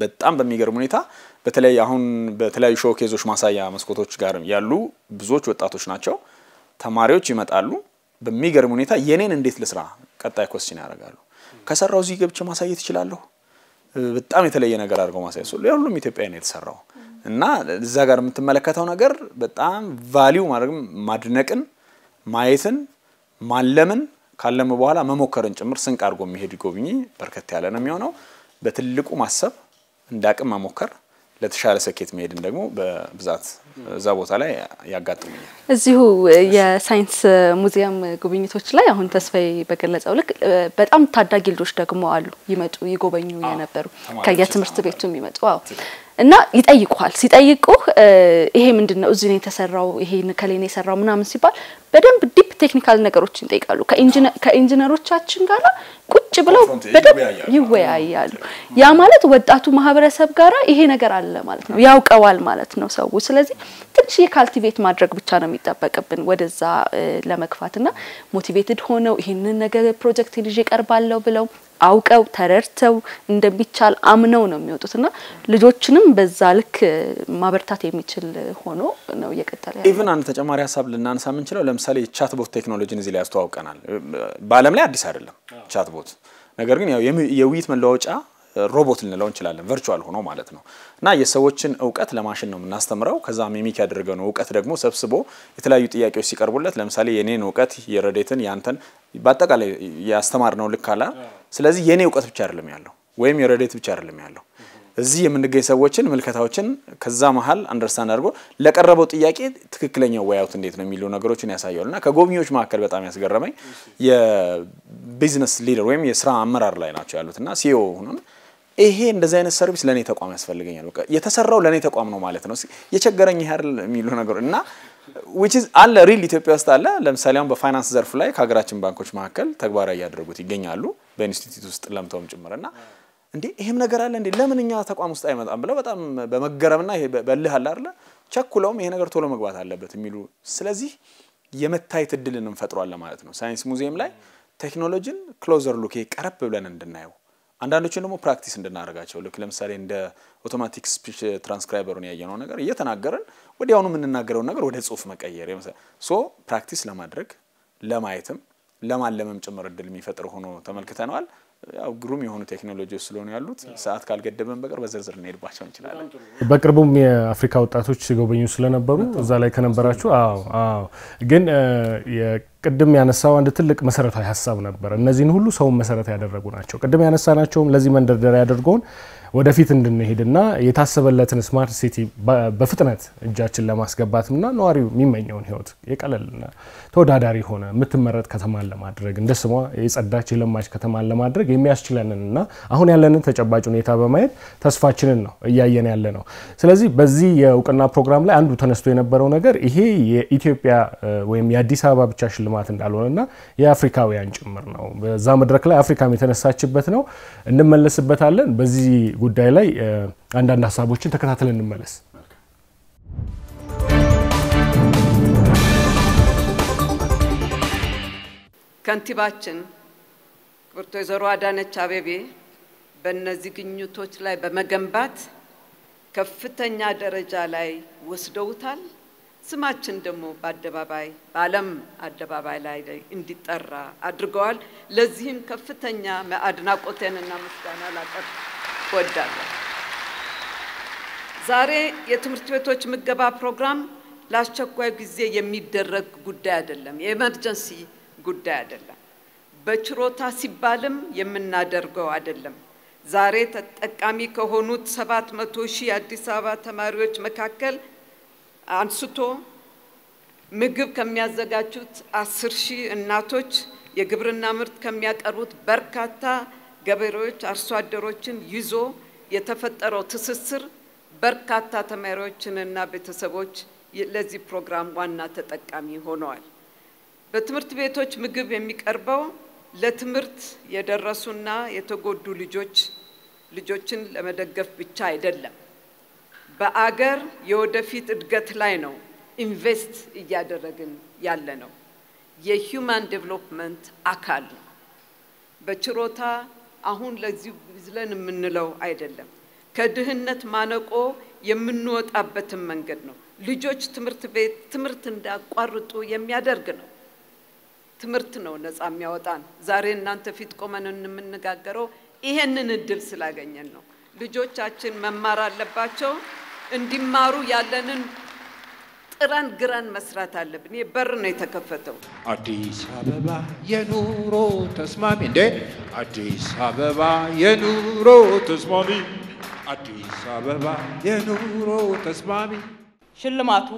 በጣም በሚገርም ሁኔታ በተለይ አሁን በተለያዩ ሾኬዞች ማሳያ መስኮቶች ጋር ያሉ ብዙዎች ወጣቶች ናቸው። ተማሪዎች ይመጣሉ። በሚገርም ሁኔታ የኔን እንዴት ልስራ ቀጣይ ኮስችን ያደርጋሉ። ከሰራው እዚህ ገብቼ ማሳየት እችላለሁ። በጣም የተለየ ነገር አድርገው ማሳየት ሁሉም ኢትዮጵያዊ ነው የተሰራው። እና እዛ ጋር የምትመለከተው ነገር በጣም ቫሊው ማድረግ ማድነቅን፣ ማየትን፣ ማለምን ካለመ በኋላ መሞከርን ጭምር ስንቅ አድርጎ የሚሄድ ጎብኚ በርከት ያለ ነው የሚሆነው። በትልቁ ማሰብ እንደ አቅም መሞከር ለተሻለ ስኬት መሄድን ደግሞ በብዛት እዛ ቦታ ላይ ያጋጥሙኛል። እዚሁ የሳይንስ ሙዚየም ጉብኝቶች ላይ አሁን ተስፋዬ በገለጸው ልክ በጣም ታዳጊ ልጆች ደግሞ አሉ ይመጡ ይጎበኙ የነበሩ ከየትምህርት ቤቱ የሚመጡ አዎ እና ይጠይቁሃል። ሲጠይቁህ ይሄ ምንድን ነው እዚህ ነው የተሰራው፣ ይሄ ከሌ የሰራው ምናምን ሲባል በደንብ ዲፕ ቴክኒካል ነገሮችን ይጠይቃሉ። ከኢንጂነሮቻችን ጋር ቁጭ ብለው በደንብ ይወያያሉ። ያ ማለት ወጣቱ ማህበረሰብ ጋር ይሄ ነገር አለ ማለት ነው፣ ያውቀዋል ማለት ነው ሰው። ስለዚህ ትንሽ የካልቲቬት ማድረግ ብቻ ነው የሚጠበቅብን ወደዛ ለመግፋት እና ሞቲቬትድ ሆነው ይህንን ነገር ፕሮጀክት ልጅ እቀርባለሁ ብለው አውቀው ተረድተው እንደሚቻል አምነው ነው የሚወጡት እና ልጆችንም በዛ ልክ ማበርታት የሚችል ሆኖ ነው እየቀጠለ ኢቭን አንድ ተጨማሪ ሀሳብ ልናነሳ የምንችለው ለምሳሌ የቻትቦት ቴክኖሎጂን እዚህ ላይ አስተዋውቀናል። በዓለም ላይ አዲስ አይደለም ቻትቦት፣ ነገር ግን ያው የውይይት መለዋወጫ ሮቦት ልንለው እንችላለን፣ ቨርቹዋል ሆኖ ማለት ነው። እና የሰዎችን እውቀት ለማሽን ነው የምናስተምረው። ከዛ ሚሚክ ነው እውቀት ደግሞ ሰብስቦ የተለያዩ ጥያቄዎች ሲቀርቡለት፣ ለምሳሌ የኔን እውቀት የረዴትን፣ ያንተን በአጠቃላይ ያስተማር ነው ልካላ። ስለዚህ የኔ እውቀት ብቻ አይደለም ያለው ወይም የረዴት ብቻ አይደለም ያለው እዚህ የምንገኝ ሰዎችን ምልከታዎችን ከዛ መሀል አንደርስታንድ አድርጎ ለቀረበው ጥያቄ ትክክለኛው ወያውት እንዴት ነው የሚሉ ነገሮችን ያሳያሉ እና ከጎብኚዎች መካከል በጣም ያስገረመኝ የቢዝነስ ሊደር ወይም የስራ አመራር ላይ ናቸው ያሉት እና ሲዮ e ሆኑን ይሄ እንደዚህ አይነት ሰርቪስ ለእኔ ተቋም ያስፈልገኛል፣ በቃ የተሰራው ለእኔ ተቋም ነው ማለት ነው። የቸገረኝ ያህል የሚሉ ነገሮች እና ዊች ኢዝ አለ ሪል ኢትዮጵያ ውስጥ አለ። ለምሳሌ አሁን በፋይናንስ ዘርፍ ላይ ከሀገራችን ባንኮች መካከል ተግባራዊ እያደረጉት ይገኛሉ በኢንስቲትዩት ውስጥ ለምተውም እና እንዴ ይሄም ነገር አለ እንዴ ለምን እኛ ተቋም ውስጥ አይመጣም ብለው በጣም በመገረምና ይሄ በልህ አለ አይደለ ቸኩለውም ይሄ ነገር ቶሎ መግባት አለበት የሚሉ ስለዚህ የመታየት እድልን እንፈጥሯለን ማለት ነው። ሳይንስ ሙዚየም ላይ ቴክኖሎጂን ክሎዘር ሉኬ ቀረብ ብለን እንድናየው አንዳንዶችን ደግሞ ፕራክቲስ እንድናደርጋቸው ልክ ለምሳሌ እንደ ኦቶማቲክ ስፒች ትራንስክራይበሩን ያየነው ነገር እየተናገርን ወዲያውኑ የምንናገረውን ነገር ወደ ጽሁፍ መቀየር ሶ ፕራክቲስ ለማድረግ ለማየትም ለማለመም ጭምር እድል የሚፈጥር ሆኖ ተመልክተነዋል። ያው ግሩም የሆኑ ቴክኖሎጂዎች ስለሆኑ ያሉት ሰዓት ካልገደበን በቀር በዝርዝር እንሄድባቸው እንችላለን። በቅርቡም የአፍሪካ ወጣቶች ሲጎበኙ ስለነበሩ እዛ ላይ ከነበራችሁ፣ አዎ አዎ። ግን ቅድም ያነሳው አንድ ትልቅ መሰረታዊ ሀሳብ ነበር። እነዚህን ሁሉ ሰውን መሰረት ያደረጉ ናቸው። ቅድም ያነሳናቸውም ለዚህ መንደርደሪያ ያደርገውን ወደፊት እንድንሄድና የታሰበለትን ስማርት ሲቲ በፍጥነት እጃችን ለማስገባትና ነዋሪው የሚመኘውን ህይወት የቀለልና ተወዳዳሪ ሆነ የምትመረጥ ከተማን ለማድረግ እንደ ስሟ የጸዳች የለማች ከተማን ለማድረግ የሚያስችለንንና አሁን ያለንን ተጨባጭ ሁኔታ በማየት ተስፋችንን ነው እያየን ያለ ነው። ስለዚህ በዚህ የእውቅና ፕሮግራም ላይ አንዱ ተነስቶ የነበረው ነገር ይሄ የኢትዮጵያ ወይም የአዲስ አበባ ብቻ ሽልማት እንዳልሆነና የአፍሪካውያን ጭምር ነው። በዛ መድረክ ላይ አፍሪካም የተነሳችበት ነው። እንመለስበታለን በዚህ ጉዳይ ላይ አንዳንድ ሀሳቦችን ተከታትለን እንመለስ። ከንቲባችን ክብርት ወይዘሮ አዳነች አቤቤ በእነዚህ ግኝቶች ላይ በመገንባት ከፍተኛ ደረጃ ላይ ወስደውታል። ስማችን ደግሞ በአደባባይ በዓለም አደባባይ ላይ እንዲጠራ አድርገዋል። ለዚህም ከፍተኛ አድናቆቴንና ምስጋና ላቀርብ እወዳለሁ። ዛሬ የትምህርት ቤቶች ምገባ ፕሮግራም ለአስቸኳይ ጊዜ የሚደረግ ጉዳይ አይደለም፣ የኤመርጀንሲ ጉዳይ አይደለም፣ በችሮታ ሲባልም የምናደርገው አይደለም። ዛሬ ተጠቃሚ ከሆኑት ሰባት መቶ ሺህ አዲስ አበባ ተማሪዎች መካከል አንስቶ ምግብ ከሚያዘጋጁት አስር ሺህ እናቶች የግብርና ምርት ከሚያቀርቡት በርካታ ገበሬዎች፣ አርሶ አደሮችን ይዞ የተፈጠረው ትስስር በርካታ ተማሪዎችንና ቤተሰቦች ለዚህ ፕሮግራም ዋና ተጠቃሚ ሆነዋል። በትምህርት ቤቶች ምግብ የሚቀርበው ለትምህርት የደረሱና የተጎዱ ልጆች ልጆችን ለመደገፍ ብቻ አይደለም፣ በአገር የወደፊት እድገት ላይ ነው ኢንቨስት እያደረግን ያለ ነው። የሂውማን ዴቨሎፕመንት አካል ነው። በችሮታ አሁን ለዚህ ዝለን የምንለው አይደለም። ከድህነት ማነቆ የምንወጣበትን መንገድ ነው። ልጆች ትምህርት ቤት ትምህርት እንዳቋርጡ የሚያደርግ ነው። ትምህርት ነው ነፃ የሚያወጣን። ዛሬ እናንተ ፊት ቆመን የምንነጋገረው ይሄንን እድል ስላገኘን ነው። ልጆቻችን መማር አለባቸው። እንዲማሩ ያለንን ግራን ግራን መስራት አለብን። በር ነው የተከፈተው። አዲስ አበባ የኑሮ ተስማሚ እንዴ! አዲስ አበባ የኑሮ ተስማሚ፣ አዲስ አበባ የኑሮ ተስማሚ። ሽልማቱ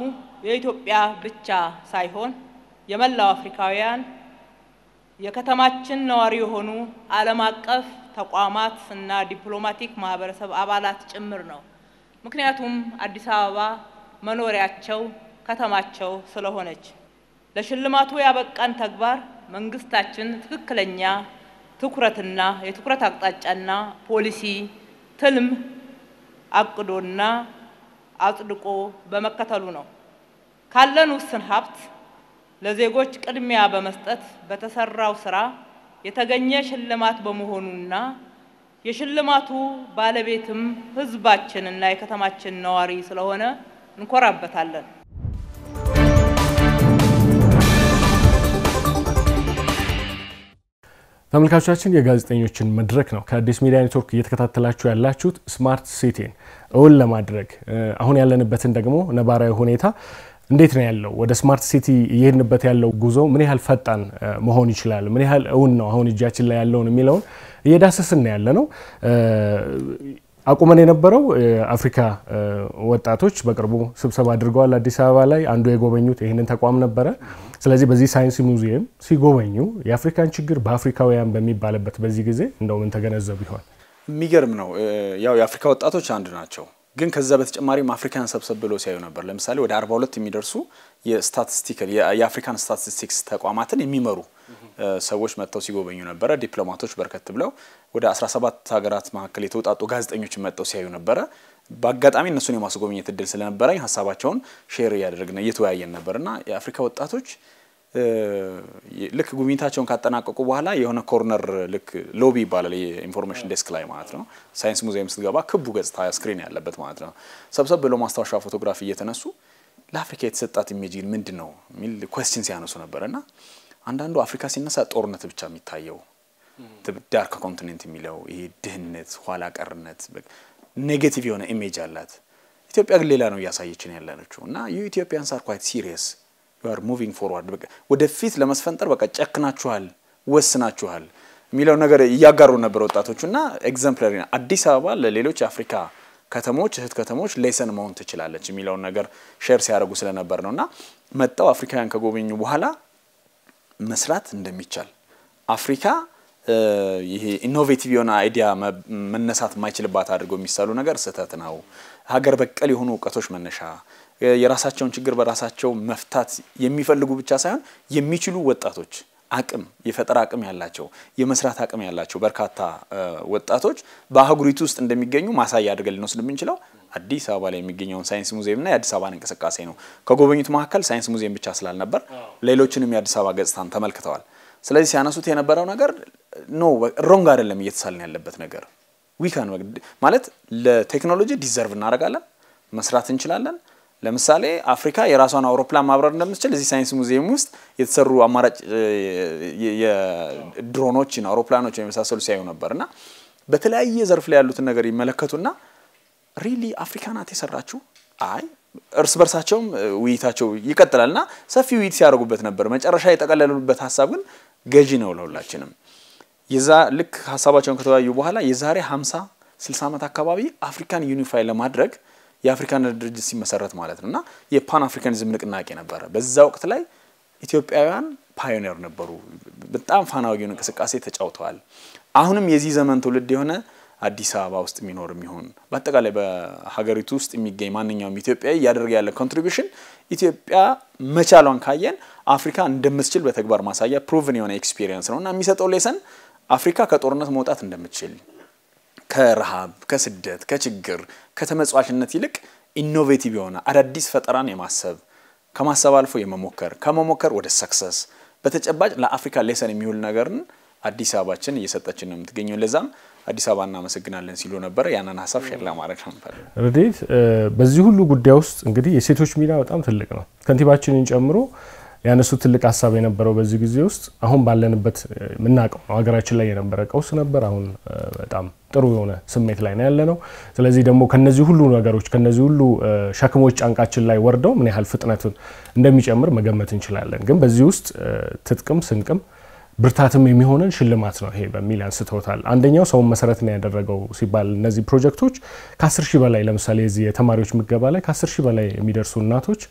የኢትዮጵያ ብቻ ሳይሆን የመላው አፍሪካውያን የከተማችን ነዋሪ የሆኑ ዓለም አቀፍ ተቋማት እና ዲፕሎማቲክ ማህበረሰብ አባላት ጭምር ነው። ምክንያቱም አዲስ አበባ መኖሪያቸው ከተማቸው ስለሆነች ለሽልማቱ ያበቃን ተግባር መንግስታችን ትክክለኛ ትኩረትና የትኩረት አቅጣጫና ፖሊሲ ትልም አቅዶና አጽድቆ በመከተሉ ነው። ካለን ውስን ሀብት ለዜጎች ቅድሚያ በመስጠት በተሰራው ስራ የተገኘ ሽልማት በመሆኑና የሽልማቱ ባለቤትም ህዝባችንና የከተማችን ነዋሪ ስለሆነ እንኮራበታለን። ተመልካቾቻችን የጋዜጠኞችን መድረክ ነው ከአዲስ ሚዲያ ኔትወርክ እየተከታተላችሁ ያላችሁት። ስማርት ሲቲን እውን ለማድረግ አሁን ያለንበትን ደግሞ ነባራዊ ሁኔታ እንዴት ነው ያለው? ወደ ስማርት ሲቲ እየሄድንበት ያለው ጉዞ ምን ያህል ፈጣን መሆን ይችላል? ምን ያህል እውን ነው አሁን እጃችን ላይ ያለውን የሚለውን እየዳሰስን ያለ ነው። አቁመን የነበረው አፍሪካ ወጣቶች በቅርቡ ስብሰባ አድርገዋል አዲስ አበባ ላይ። አንዱ የጎበኙት ይህንን ተቋም ነበረ። ስለዚህ በዚህ ሳይንስ ሙዚየም ሲጎበኙ የአፍሪካን ችግር በአፍሪካውያን በሚባልበት በዚህ ጊዜ እንደው ምን ተገነዘቡ ይሆን? የሚገርም ነው። ያው የአፍሪካ ወጣቶች አንድ ናቸው፣ ግን ከዛ በተጨማሪም አፍሪካን ሰብሰብ ብለው ሲያዩ ነበር። ለምሳሌ ወደ 42 የሚደርሱ የአፍሪካን ስታቲስቲክስ ተቋማትን የሚመሩ ሰዎች መጥተው ሲጎበኙ ነበረ። ዲፕሎማቶች በርከት ብለው ወደ 17 ሀገራት መካከል የተውጣጡ ጋዜጠኞች መጥተው ሲያዩ ነበረ። በአጋጣሚ እነሱን የማስጎብኘት እድል ስለነበረኝ ሀሳባቸውን ሼር እያደረግን እየተወያየን ነበርና የአፍሪካ ወጣቶች ልክ ጉብኝታቸውን ካጠናቀቁ በኋላ የሆነ ኮርነር ልክ ሎቢ ይባላል የኢንፎርሜሽን ዴስክ ላይ ማለት ነው። ሳይንስ ሙዚየም ስትገባ ክቡ ገጽታ ስክሪን ያለበት ማለት ነው። ሰብሰብ ብሎ ማስታወሻ ፎቶግራፊ እየተነሱ ለአፍሪካ የተሰጣት ኢሜጅ ምንድን ነው የሚል ኮስችን ሲያነሱ ነበር እና አንዳንዱ አፍሪካ ሲነሳ ጦርነት ብቻ የሚታየው ዳርክ ኮንቲኔንት የሚለው ይሄ ድህነት፣ ኋላ ቀርነት ኔጌቲቭ የሆነ ኢሜጅ አላት። ኢትዮጵያ ግን ሌላ ነው እያሳየችን ያለነችው እና ዩ ኢትዮጵያንስ አር ኳይት ሲሪየስ ዩ አር ሙቪንግ ፎርዋርድ ወደፊት ለመስፈንጠር በቃ ጨክናችኋል፣ ወስናችኋል የሚለው ነገር እያጋሩ ነበር ወጣቶቹ እና ኤግዘምፕላሪ አዲስ አበባ ለሌሎች አፍሪካ ከተሞች እህት ከተሞች ሌሰን መሆን ትችላለች የሚለውን ነገር ሼር ሲያደርጉ ስለነበር ነው እና መጣው አፍሪካውያን ከጎበኙ በኋላ መስራት እንደሚቻል አፍሪካ ይሄ ኢኖቬቲቭ የሆነ አይዲያ መነሳት የማይችልባት አድርገው የሚሰሉ ነገር ስህተት ነው። ሀገር በቀል የሆኑ እውቀቶች መነሻ የራሳቸውን ችግር በራሳቸው መፍታት የሚፈልጉ ብቻ ሳይሆን የሚችሉ ወጣቶች አቅም የፈጠራ አቅም ያላቸው የመስራት አቅም ያላቸው በርካታ ወጣቶች በአህጉሪቱ ውስጥ እንደሚገኙ ማሳያ አድርገን ልንወስድ የምንችለው አዲስ አበባ ላይ የሚገኘውን ሳይንስ ሙዚየምና የአዲስ አበባን እንቅስቃሴ ነው። ከጎበኙት መካከል ሳይንስ ሙዚየም ብቻ ስላልነበር ሌሎችንም የአዲስ አበባ ገጽታን ተመልክተዋል። ስለዚህ ሲያነሱት የነበረው ነገር ኖ ሮንግ አይደለም እየተሳልን ያለበት ነገር ዊካን ማለት ለቴክኖሎጂ ዲዘርቭ እናደርጋለን፣ መስራት እንችላለን። ለምሳሌ አፍሪካ የራሷን አውሮፕላን ማብረር እንደምትችል እዚህ ሳይንስ ሙዚየም ውስጥ የተሰሩ አማራጭ የድሮኖችን አውሮፕላኖች የመሳሰሉ ሲያዩ ነበር እና በተለያየ ዘርፍ ላይ ያሉትን ነገር ይመለከቱና ሪሊ አፍሪካ ናት የሰራችው አይ እርስ በርሳቸውም ውይይታቸው ይቀጥላል እና ሰፊ ውይይት ሲያደርጉበት ነበር። መጨረሻ የጠቀለሉበት ሀሳብ ግን ገዢ ነው ለሁላችንም። የዛ ልክ ሀሳባቸውን ከተወያዩ በኋላ የዛሬ 50 60 ዓመት አካባቢ አፍሪካን ዩኒፋይ ለማድረግ የአፍሪካን ድርጅት ሲመሰረት ማለት ነው እና የፓን አፍሪካኒዝም ንቅናቄ ነበረ። በዛ ወቅት ላይ ኢትዮጵያውያን ፓዮኒር ነበሩ። በጣም ፋናዊ እንቅስቃሴ ተጫውተዋል። አሁንም የዚህ ዘመን ትውልድ የሆነ አዲስ አበባ ውስጥ የሚኖር የሚሆን በአጠቃላይ በሀገሪቱ ውስጥ የሚገኝ ማንኛውም ኢትዮጵያዊ እያደረገ ያለ ኮንትሪቢሽን ኢትዮጵያ መቻሏን ካየን አፍሪካ እንደምትችል በተግባር ማሳያ ፕሩቭን የሆነ ኤክስፒሪየንስ ነው እና የሚሰጠው ሌሰን አፍሪካ ከጦርነት መውጣት እንደምትችል ከረሃብ፣ ከስደት፣ ከችግር፣ ከተመጽዋችነት ይልቅ ኢኖቬቲቭ የሆነ አዳዲስ ፈጠራን የማሰብ ከማሰብ አልፎ የመሞከር ከመሞከር ወደ ሰክሰስ በተጨባጭ ለአፍሪካ ሌሰን የሚውል ነገርን አዲስ አበባችን እየሰጠችን ነው የምትገኘው። ለዛም አዲስ አበባ እናመሰግናለን ሲሉ ነበረ። ያንን ሀሳብ ሼር ለማድረግ ነበር። ረዴት በዚህ ሁሉ ጉዳይ ውስጥ እንግዲህ የሴቶች ሚና በጣም ትልቅ ነው። ከንቲባችንን ጨምሮ ያነሱ ትልቅ ሀሳብ የነበረው በዚህ ጊዜ ውስጥ አሁን ባለንበት የምናውቀው ነው። ሀገራችን ላይ የነበረ ቀውስ ነበር። አሁን በጣም ጥሩ የሆነ ስሜት ላይ ነው ያለ ነው። ስለዚህ ደግሞ ከነዚህ ሁሉ ነገሮች ከነዚህ ሁሉ ሸክሞች ጫንቃችን ላይ ወርደው ምን ያህል ፍጥነቱን እንደሚጨምር መገመት እንችላለን። ግን በዚህ ውስጥ ትጥቅም ስንቅም ብርታትም የሚሆንን ሽልማት ነው ይሄ በሚል አንስተውታል። አንደኛው ሰውን መሰረት ነው ያደረገው ሲባል እነዚህ ፕሮጀክቶች ከ10 ሺህ በላይ ለምሳሌ የዚህ የተማሪዎች ምገባ ላይ ከ10 ሺህ በላይ የሚደርሱ እናቶች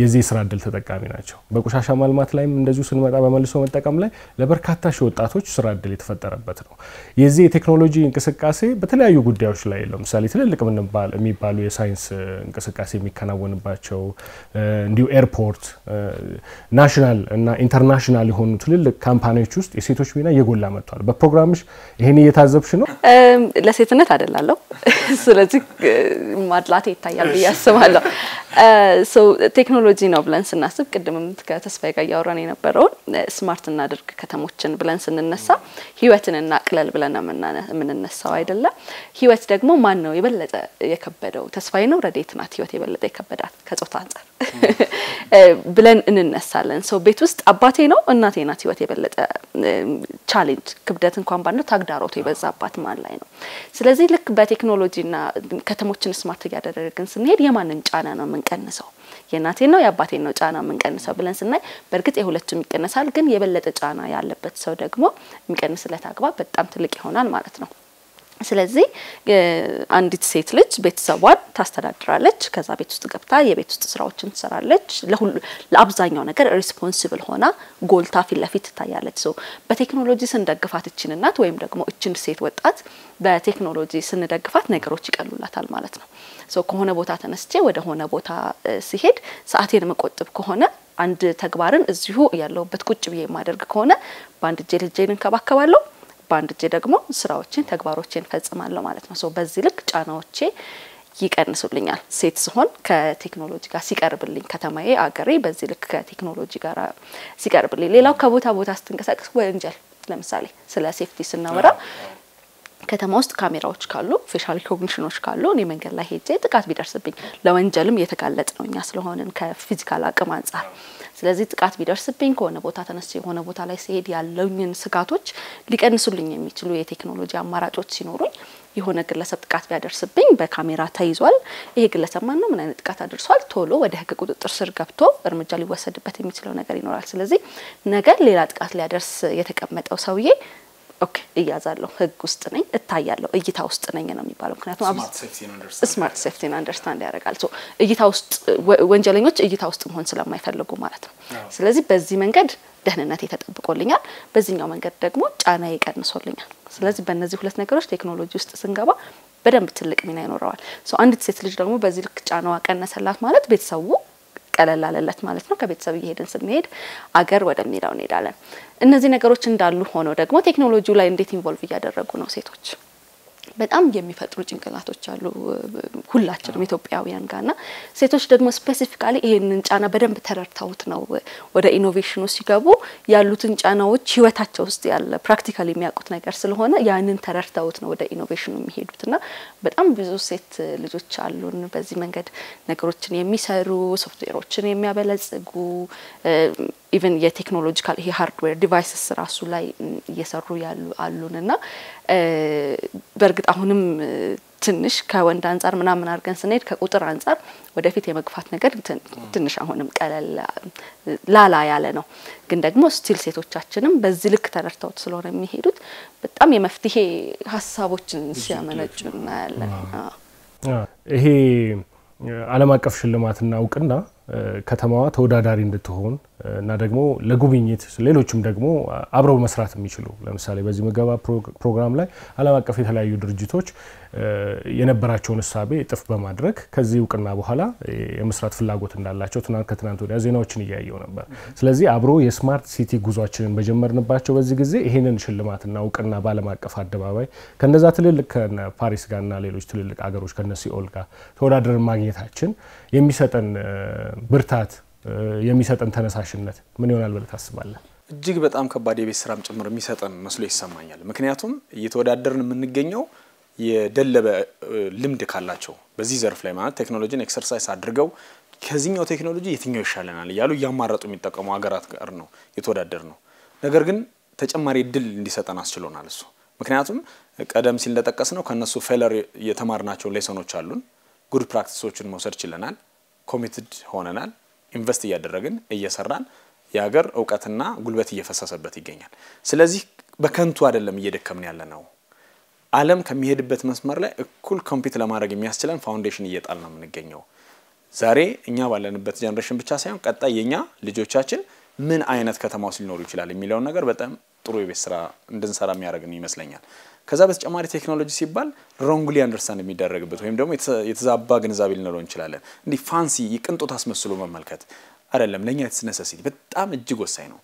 የዚህ የስራ እድል ተጠቃሚ ናቸው። በቆሻሻ ማልማት ላይም እንደዚሁ ስንመጣ በመልሶ መጠቀም ላይ ለበርካታ ሺህ ወጣቶች ስራ እድል የተፈጠረበት ነው። የዚህ የቴክኖሎጂ እንቅስቃሴ በተለያዩ ጉዳዮች ላይ ለምሳሌ ትልልቅ የሚባሉ የሳይንስ እንቅስቃሴ የሚከናወንባቸው እንዲሁ ኤርፖርት፣ ናሽናል እና ኢንተርናሽናል የሆኑ ትልልቅ ካምፓኒዎች ውስጥ የሴቶች ሚና እየጎላ መጥቷል። በፕሮግራምሽ ይህን እየታዘብሽ ነው? ለሴትነት አደላለሁ። ስለዚህ ማድላት ይታያል ብዬ አስባለሁ። ቴክኖሎጂ ነው ብለን ስናስብ ቅድምም ከተስፋዬ ጋር እያወራን የነበረውን ስማርት እናድርግ ከተሞችን ብለን ስንነሳ ህይወትን እናቅለል ብለን ነው የምንነሳው አይደለም። ህይወት ደግሞ ማን ነው የበለጠ የከበደው? ተስፋዬ ነው ረዴት ናት ህይወት የበለጠ የከበዳት ከጾታ አንጻር ብለን እንነሳለን። ሰው ቤት ውስጥ አባቴ ነው እናቴ ናት ህይወት የበለጠ ቻሌንጅ ክብደት እንኳን ባንደው ታግዳሮቱ የበዛባት ማን ላይ ነው? ስለዚህ ልክ በቴክኖሎጂና ከተሞችን ስማርት እያደረግን ስንሄድ የማንን ጫና ነው የምንቀንሰው? የእናቴን ነው የአባቴን ነው ጫና የምንቀንሰው ብለን ስናይ በእርግጥ የሁለቱም ይቀነሳል። ግን የበለጠ ጫና ያለበት ሰው ደግሞ የሚቀንስለት አግባብ በጣም ትልቅ ይሆናል ማለት ነው። ስለዚህ አንዲት ሴት ልጅ ቤተሰቧን ታስተዳድራለች። ከዛ ቤት ውስጥ ገብታ የቤት ውስጥ ስራዎችን ትሰራለች። ለሁሉ ለአብዛኛው ነገር ሪስፖንሲብል ሆና ጎልታ ፊት ለፊት ትታያለች። ሰው በቴክኖሎጂ ስንደግፋት እችን እናት ወይም ደግሞ እችን ሴት ወጣት በቴክኖሎጂ ስንደግፋት ነገሮች ይቀሉላታል ማለት ነው። ሰው ከሆነ ቦታ ተነስቼ ወደ ሆነ ቦታ ሲሄድ ሰዓቴን መቆጥብ ከሆነ አንድ ተግባርን እዚሁ ያለውበት ቁጭ ብዬ የማደርግ ከሆነ በአንድ እጄ ልጄን እንከባከባለሁ፣ በአንድ እጄ ደግሞ ስራዎችን ተግባሮችን ፈጽማለሁ ማለት ነው። በዚህ ልክ ጫናዎቼ ይቀንሱልኛል። ሴት ስሆን ከቴክኖሎጂ ጋር ሲቀርብልኝ ከተማዬ፣ አገሬ በዚህ ልክ ከቴክኖሎጂ ጋር ሲቀርብልኝ፣ ሌላው ከቦታ ቦታ ስትንቀሳቀስ ወንጀል ለምሳሌ ስለ ሴፍቲ ስናወራ ከተማ ውስጥ ካሜራዎች ካሉ፣ ፌሻል ሪኮግኒሽኖች ካሉ እኔ መንገድ ላይ ሄጄ ጥቃት ቢደርስብኝ ለወንጀልም እየተጋለጥ ነው እኛ ስለሆንን ከፊዚካል አቅም አንጻር። ስለዚህ ጥቃት ቢደርስብኝ ከሆነ ቦታ ተነስ የሆነ ቦታ ላይ ሲሄድ ያለውኝን ስጋቶች ሊቀንሱልኝ የሚችሉ የቴክኖሎጂ አማራጮች ሲኖሩኝ የሆነ ግለሰብ ጥቃት ቢያደርስብኝ በካሜራ ተይዟል፣ ይሄ ግለሰብ ማን ነው፣ ምን አይነት ጥቃት አድርሷል፣ ቶሎ ወደ ህግ ቁጥጥር ስር ገብቶ እርምጃ ሊወሰድበት የሚችለው ነገር ይኖራል። ስለዚህ ነገር ሌላ ጥቃት ሊያደርስ የተቀመጠው ሰውዬ ኦኬ እያዛለሁ፣ ህግ ውስጥ ነኝ፣ እታያለሁ፣ እይታ ውስጥ ነኝ ነው የሚባለው። ምክንያቱም ስማርት ሴፍቲን አንደርስታንድ ያደርጋል። እይታ ውስጥ ወንጀለኞች እይታ ውስጥ መሆን ስለማይፈልጉ ማለት ነው። ስለዚህ በዚህ መንገድ ደህንነት የተጠብቆልኛል በዚህኛው መንገድ ደግሞ ጫና ይቀንሶልኛል። ስለዚህ በእነዚህ ሁለት ነገሮች ቴክኖሎጂ ውስጥ ስንገባ በደንብ ትልቅ ሚና ይኖረዋል። አንዲት ሴት ልጅ ደግሞ በዚህ ልክ ጫናዋ ቀነሰላት ማለት ቤተሰቡ ቀለል አለለት ማለት ነው። ከቤተሰብ እየሄድን ስንሄድ አገር ወደሚለው እንሄዳለን። እነዚህ ነገሮች እንዳሉ ሆነው ደግሞ ቴክኖሎጂው ላይ እንዴት ኢንቮልቭ እያደረጉ ነው ሴቶች በጣም የሚፈጥሩ ጭንቅላቶች አሉ ሁላችንም ኢትዮጵያውያን ና ሴቶች ደግሞ ስፔሲፊካሊ ይሄንን ጫና በደንብ ተረድተውት ነው ወደ ኢኖቬሽኑ ሲገቡ ያሉትን ጫናዎች ህይወታቸው ውስጥ ያለ ፕራክቲካል የሚያውቁት ነገር ስለሆነ ያንን ተረድተውት ነው ወደ ኢኖቬሽኑ የሚሄዱትና በጣም ብዙ ሴት ልጆች አሉን። በዚህ መንገድ ነገሮችን የሚሰሩ ሶፍትዌሮችን የሚያበለጽጉ ኢቨን የቴክኖሎጂካል ይሄ ሃርድዌር ዲቫይስስ ራሱ ላይ እየሰሩ ያሉ አሉን እና በእርግጥ አሁንም ትንሽ ከወንድ አንጻር ምናምን አድርገን ስንሄድ ከቁጥር አንጻር ወደፊት የመግፋት ነገር ትንሽ አሁንም ቀለል ላላ ያለ ነው። ግን ደግሞ ስቲል ሴቶቻችንም በዚህ ልክ ተረድተውት ስለሆነ የሚሄዱት በጣም የመፍትሄ ሀሳቦችን ሲያመነጩ እናያለን። ይሄ ዓለም አቀፍ ሽልማትና እውቅና ከተማዋ ተወዳዳሪ እንድትሆን እና ደግሞ ለጉብኝት ሌሎችም ደግሞ አብረው መስራት የሚችሉ ለምሳሌ በዚህ ምገባ ፕሮግራም ላይ ዓለም አቀፍ የተለያዩ ድርጅቶች የነበራቸውን እሳቤ እጥፍ በማድረግ ከዚህ እውቅና በኋላ የመስራት ፍላጎት እንዳላቸው ትናንት ከትናንት ወዲያ ዜናዎችን እያየው ነበር። ስለዚህ አብሮ የስማርት ሲቲ ጉዟችንን በጀመርንባቸው በዚህ ጊዜ ይህንን ሽልማትና እውቅና በዓለም አቀፍ አደባባይ ከነዛ ትልልቅ ከፓሪስ ጋርና ሌሎች ትልልቅ አገሮች ከነ ሲኦል ጋር ተወዳደርን ማግኘታችን የሚሰጠን ብርታት የሚሰጠን ተነሳሽነት ምን ይሆናል ብለህ ታስባለህ? እጅግ በጣም ከባድ የቤት ስራም ጭምር የሚሰጠን መስሎ ይሰማኛል። ምክንያቱም እየተወዳደርን የምንገኘው የደለበ ልምድ ካላቸው በዚህ ዘርፍ ላይ ማለት ቴክኖሎጂን ኤክሰርሳይዝ አድርገው ከዚህኛው ቴክኖሎጂ የትኛው ይሻለናል እያሉ እያማረጡ የሚጠቀሙ ሀገራት ጋር ነው የተወዳደር ነው። ነገር ግን ተጨማሪ እድል እንዲሰጠን አስችሎናል እሱ። ምክንያቱም ቀደም ሲል እንደጠቀስ ነው ከእነሱ ፌለር የተማርናቸው ሌሰኖች አሉን። ጉድ ፕራክቲሶችን መውሰድ ችለናል። ኮሚትድ ሆነናል። ኢንቨስት እያደረግን እየሰራን የሀገር እውቀትና ጉልበት እየፈሰሰበት ይገኛል። ስለዚህ በከንቱ አይደለም እየደከምን ያለ ነው። ዓለም ከሚሄድበት መስመር ላይ እኩል ኮምፒት ለማድረግ የሚያስችለን ፋውንዴሽን እየጣል ነው የምንገኘው። ዛሬ እኛ ባለንበት ጀኔሬሽን ብቻ ሳይሆን ቀጣይ የኛ ልጆቻችን ምን አይነት ከተማ ውስጥ ሊኖሩ ይችላል የሚለውን ነገር በጣም ጥሩ የቤት ስራ እንድንሰራ የሚያደርግን ይመስለኛል። ከዛ በተጨማሪ ቴክኖሎጂ ሲባል ሮንግሊ አንደርስታንድ የሚደረግበት ወይም ደግሞ የተዛባ ግንዛቤ ልንለው እንችላለን። እንዲህ ፋንሲ ቅንጦት አስመስሎ መመልከት አይደለም። ለእኛ ኢትስ ነሰሲቲ በጣም እጅግ ወሳኝ ነው።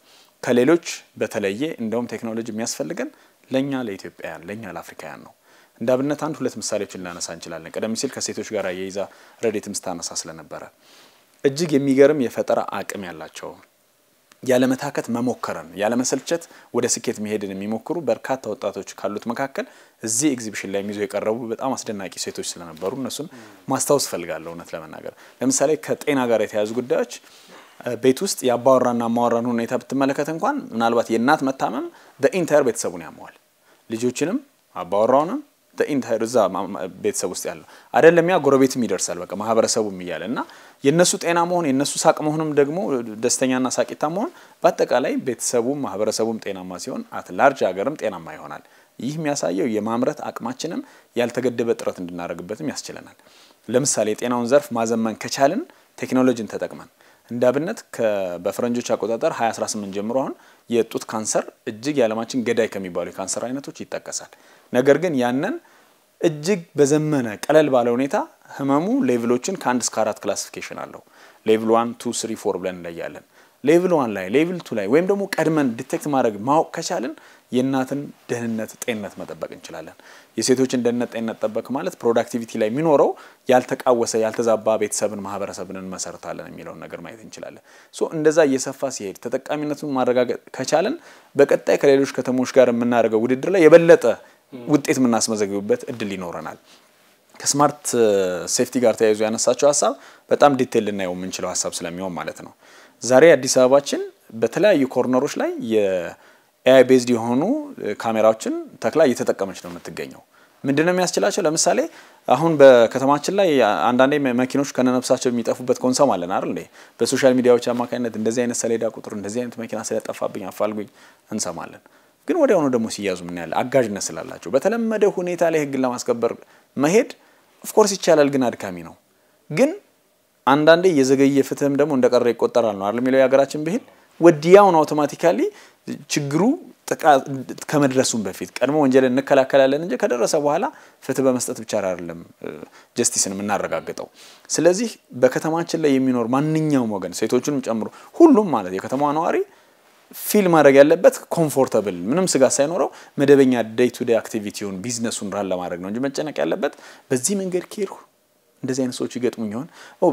ከሌሎች በተለየ እንደውም ቴክኖሎጂ የሚያስፈልገን ለእኛ ለኢትዮጵያውያን፣ ለእኛ ለአፍሪካውያን ነው። እንደ አብነት አንድ ሁለት ምሳሌዎችን ልናነሳ እንችላለን። ቀደም ሲል ከሴቶች ጋር የይዛ ረዴትም ስታነሳ ስለነበረ እጅግ የሚገርም የፈጠራ አቅም ያላቸው ያለመታከት መሞከርን ያለመሰልቸት ወደ ስኬት መሄድን የሚሞክሩ በርካታ ወጣቶች ካሉት መካከል እዚህ ኤግዚቢሽን ላይ ይዘው የቀረቡ በጣም አስደናቂ ሴቶች ስለነበሩ እነሱን ማስታወስ ፈልጋለሁ። እውነት ለመናገር ለምሳሌ ከጤና ጋር የተያያዙ ጉዳዮች ቤት ውስጥ የአባወራና አማወራን ሁኔታ ብትመለከት እንኳን ምናልባት የእናት መታመም በኢንተር ቤተሰቡን ያመዋል። ልጆችንም አባወራውንም ኢንታየር እዛ ቤተሰብ ውስጥ ያለው አይደለም፣ ያ ጎረቤትም ይደርሳል፣ በቃ ማህበረሰቡም እያለ እና የእነሱ ጤና መሆን የእነሱ ሳቅ መሆንም ደግሞ ደስተኛና ሳቂታ መሆን በአጠቃላይ ቤተሰቡም ማህበረሰቡም ጤናማ ሲሆን አት ላርጅ ሀገርም ጤናማ ይሆናል። ይህ የሚያሳየው የማምረት አቅማችንም ያልተገደበ ጥረት እንድናደርግበትም ያስችለናል። ለምሳሌ የጤናውን ዘርፍ ማዘመን ከቻልን ቴክኖሎጂን ተጠቅመን እንዳብነት በፈረንጆች አቆጣጠር 2018 ጀምሮ አሁን የጡት ካንሰር እጅግ የዓለማችን ገዳይ ከሚባሉ የካንሰር አይነቶች ይጠቀሳል። ነገር ግን ያንን እጅግ በዘመነ ቀለል ባለ ሁኔታ ህመሙ ሌቭሎችን ከአንድ እስከ አራት ክላሲፊኬሽን አለው። ሌቭል ዋን ቱ ስሪ ፎር ብለን እንለያለን። ሌቭል ዋን ላይ ሌቭል ቱ ላይ ወይም ደግሞ ቀድመን ዲቴክት ማድረግ ማወቅ ከቻልን የእናትን ደህንነት ጤንነት መጠበቅ እንችላለን። የሴቶችን ደህንነት ጤንነት ጠበቅ ማለት ፕሮዳክቲቪቲ ላይ የሚኖረው ያልተቃወሰ ያልተዛባ ቤተሰብን ማህበረሰብን እንመሰርታለን የሚለውን ነገር ማየት እንችላለን። ሶ እንደዛ እየሰፋ ሲሄድ ተጠቃሚነቱን ማረጋገጥ ከቻልን በቀጣይ ከሌሎች ከተሞች ጋር የምናደርገው ውድድር ላይ የበለጠ ውጤት የምናስመዘግብበት እድል ይኖረናል። ከስማርት ሴፍቲ ጋር ተያይዞ ያነሳቸው ሀሳብ በጣም ዲቴል ልናየው የምንችለው ሀሳብ ስለሚሆን ማለት ነው። ዛሬ አዲስ አበባችን በተለያዩ ኮርነሮች ላይ የኤአይ ቤዝድ የሆኑ ካሜራዎችን ተክላ እየተጠቀመች ነው የምትገኘው። ምንድነው የሚያስችላቸው? ለምሳሌ አሁን በከተማችን ላይ አንዳንዴ መኪኖች ከነነብሳቸው የሚጠፉበት ኮንሰም አለን አይደል እንዴ? በሶሻል ሚዲያዎች አማካኝነት እንደዚህ አይነት ሰሌዳ ቁጥር፣ እንደዚህ አይነት መኪና ስለጠፋብኝ አፋልጉኝ እንሰማለን። ግን ወዲያውኑ ደግሞ ሲያዙ ምን ያለ አጋዥነት ስላላቸው በተለመደ ሁኔታ ላይ ህግን ለማስከበር መሄድ ኦፍኮርስ ይቻላል፣ ግን አድካሚ ነው። ግን አንዳንዴ የዘገየ ፍትህም ደግሞ እንደቀረ ይቆጠራል ነው አይደል የሚለው የሀገራችን ብሂል። ወዲያውን አውቶማቲካሊ ችግሩ ከመድረሱም በፊት ቀድሞ ወንጀል እንከላከላለን እንጂ ከደረሰ በኋላ ፍትህ በመስጠት ብቻ አይደለም ጀስቲስን የምናረጋግጠው። ስለዚህ በከተማችን ላይ የሚኖር ማንኛውም ወገን ሴቶቹንም ጨምሮ ሁሉም ማለት የከተማ ነዋሪ ፊል ማድረግ ያለበት ኮምፎርተብል ምንም ስጋት ሳይኖረው መደበኛ ደይ ቱ ደይ አክቲቪቲውን ቢዝነሱን ራን ለማድረግ ነው እንጂ መጨነቅ ያለበት በዚህ መንገድ ኬርሁ እንደዚህ አይነት ሰዎች ይገጥሙ ይሆን፣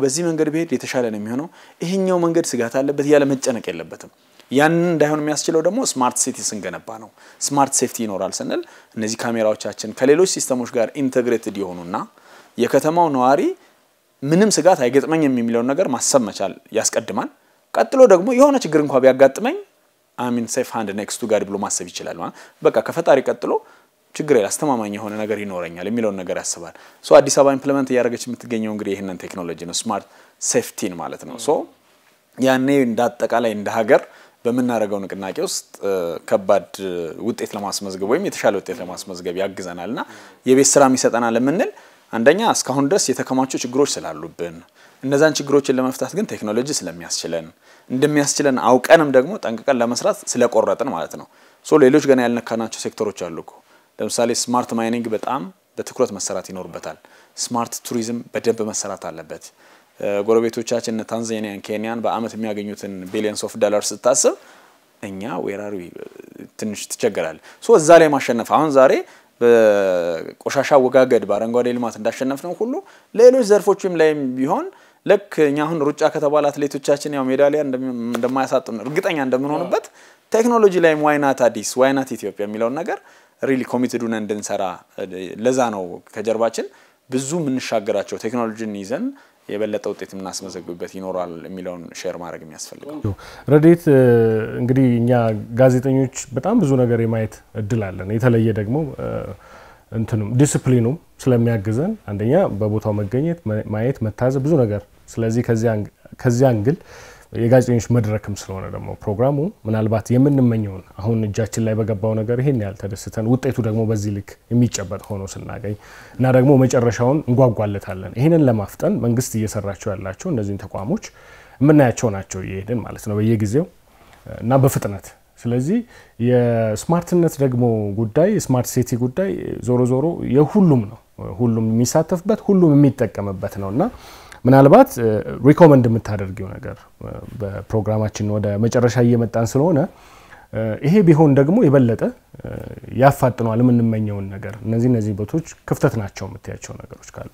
በዚህ መንገድ ብሄድ የተሻለ ነው የሚሆነው፣ ይሄኛው መንገድ ስጋት አለበት እያለ መጨነቅ የለበትም። ያንን እንዳይሆን የሚያስችለው ደግሞ ስማርት ሲቲ ስንገነባ ነው። ስማርት ሴፍቲ ይኖራል ስንል እነዚህ ካሜራዎቻችን ከሌሎች ሲስተሞች ጋር ኢንተግሬትድ የሆኑና የከተማው ነዋሪ ምንም ስጋት አይገጥመኝም የሚለውን ነገር ማሰብ መቻል ያስቀድማል። ቀጥሎ ደግሞ የሆነ ችግር እንኳ ቢያጋጥመኝ አሚን ሴፍ ሃንድ ኔክስት ጋድ ብሎ ማሰብ ይችላል። በቃ ከፈጣሪ ቀጥሎ ችግር የለ አስተማማኝ የሆነ ነገር ይኖረኛል የሚለውን ነገር ያስባል። ሶ አዲስ አበባ ኢምፕሊመንት እያደረገች የምትገኘው እንግዲህ ይህንን ቴክኖሎጂ ነው፣ ስማርት ሴፍቲን ማለት ነው። ሶ ያኔ እንደ አጠቃላይ እንደ ሀገር በምናደርገው ንቅናቄ ውስጥ ከባድ ውጤት ለማስመዝገብ ወይም የተሻለ ውጤት ለማስመዝገብ ያግዘናል እና የቤት ስራም ይሰጠናል የምንል አንደኛ እስካሁን ድረስ የተከማቹ ችግሮች ስላሉብን እነዛን ችግሮችን ለመፍታት ግን ቴክኖሎጂ ስለሚያስችለን እንደሚያስችለን አውቀንም ደግሞ ጠንቅቀን ለመስራት ስለቆረጥን ማለት ነው። ሶ ሌሎች ገና ያልነካናቸው ሴክተሮች አሉ እኮ። ለምሳሌ ስማርት ማይኒንግ በጣም በትኩረት መሰራት ይኖርበታል። ስማርት ቱሪዝም በደንብ መሰራት አለበት። ጎረቤቶቻችን እነ ታንዛኒያን፣ ኬንያን በአመት የሚያገኙትን ቢሊየንስ ኦፍ ዶላር ስታስብ እኛ ወራሪ ትንሽ ትቸገራል። ሶ እዛ ላይ ማሸነፍ አሁን ዛሬ በቆሻሻ አወጋገድ በአረንጓዴ ልማት እንዳሸነፍ ነው ሁሉ ሌሎች ዘርፎችም ላይም ቢሆን ልክ እኛ አሁን ሩጫ ከተባለ አትሌቶቻችን ያው ሜዳሊያ እንደማያሳጡን እርግጠኛ እንደምንሆንበት ቴክኖሎጂ ላይ ዋይናት አዲስ ዋይናት ኢትዮጵያ የሚለውን ነገር ሪሊ ኮሚትድ እንድንሰራ ለዛ ነው ከጀርባችን ብዙ የምንሻገራቸው ቴክኖሎጂን ይዘን የበለጠ ውጤት የምናስመዘግብበት ይኖራል የሚለውን ሼር ማድረግ የሚያስፈልገው። ረዴት እንግዲህ እኛ ጋዜጠኞች በጣም ብዙ ነገር የማየት እድል አለን። የተለየ ደግሞ እንትኑም ዲስፕሊኑም ስለሚያግዘን አንደኛ በቦታው መገኘት፣ ማየት፣ መታዘብ ብዙ ነገር ስለዚህ ከዚያ እንግል የጋዜጠኞች መድረክም ስለሆነ ደግሞ ፕሮግራሙ ምናልባት የምንመኘውን አሁን እጃችን ላይ በገባው ነገር ይሄን ያህል ተደስተን ውጤቱ ደግሞ በዚህ ልክ የሚጨበጥ ሆኖ ስናገኝ እና ደግሞ መጨረሻውን እንጓጓለታለን። ይህንን ለማፍጠን መንግስት እየሰራቸው ያላቸው እነዚህን ተቋሞች የምናያቸው ናቸው እየሄድን ማለት ነው በየጊዜው እና በፍጥነት ስለዚህ የስማርትነት ደግሞ ጉዳይ ስማርት ሲቲ ጉዳይ ዞሮ ዞሮ የሁሉም ነው። ሁሉም የሚሳተፍበት ሁሉም የሚጠቀምበት ነው እና ምናልባት ሪኮመንድ የምታደርጊው ነገር በፕሮግራማችን ወደ መጨረሻ እየመጣን ስለሆነ ይሄ ቢሆን ደግሞ የበለጠ ያፋጥነዋል የምንመኘውን ነገር። እነዚህ እነዚህ ቦቶች ክፍተት ናቸው የምትያቸው ነገሮች ካሉ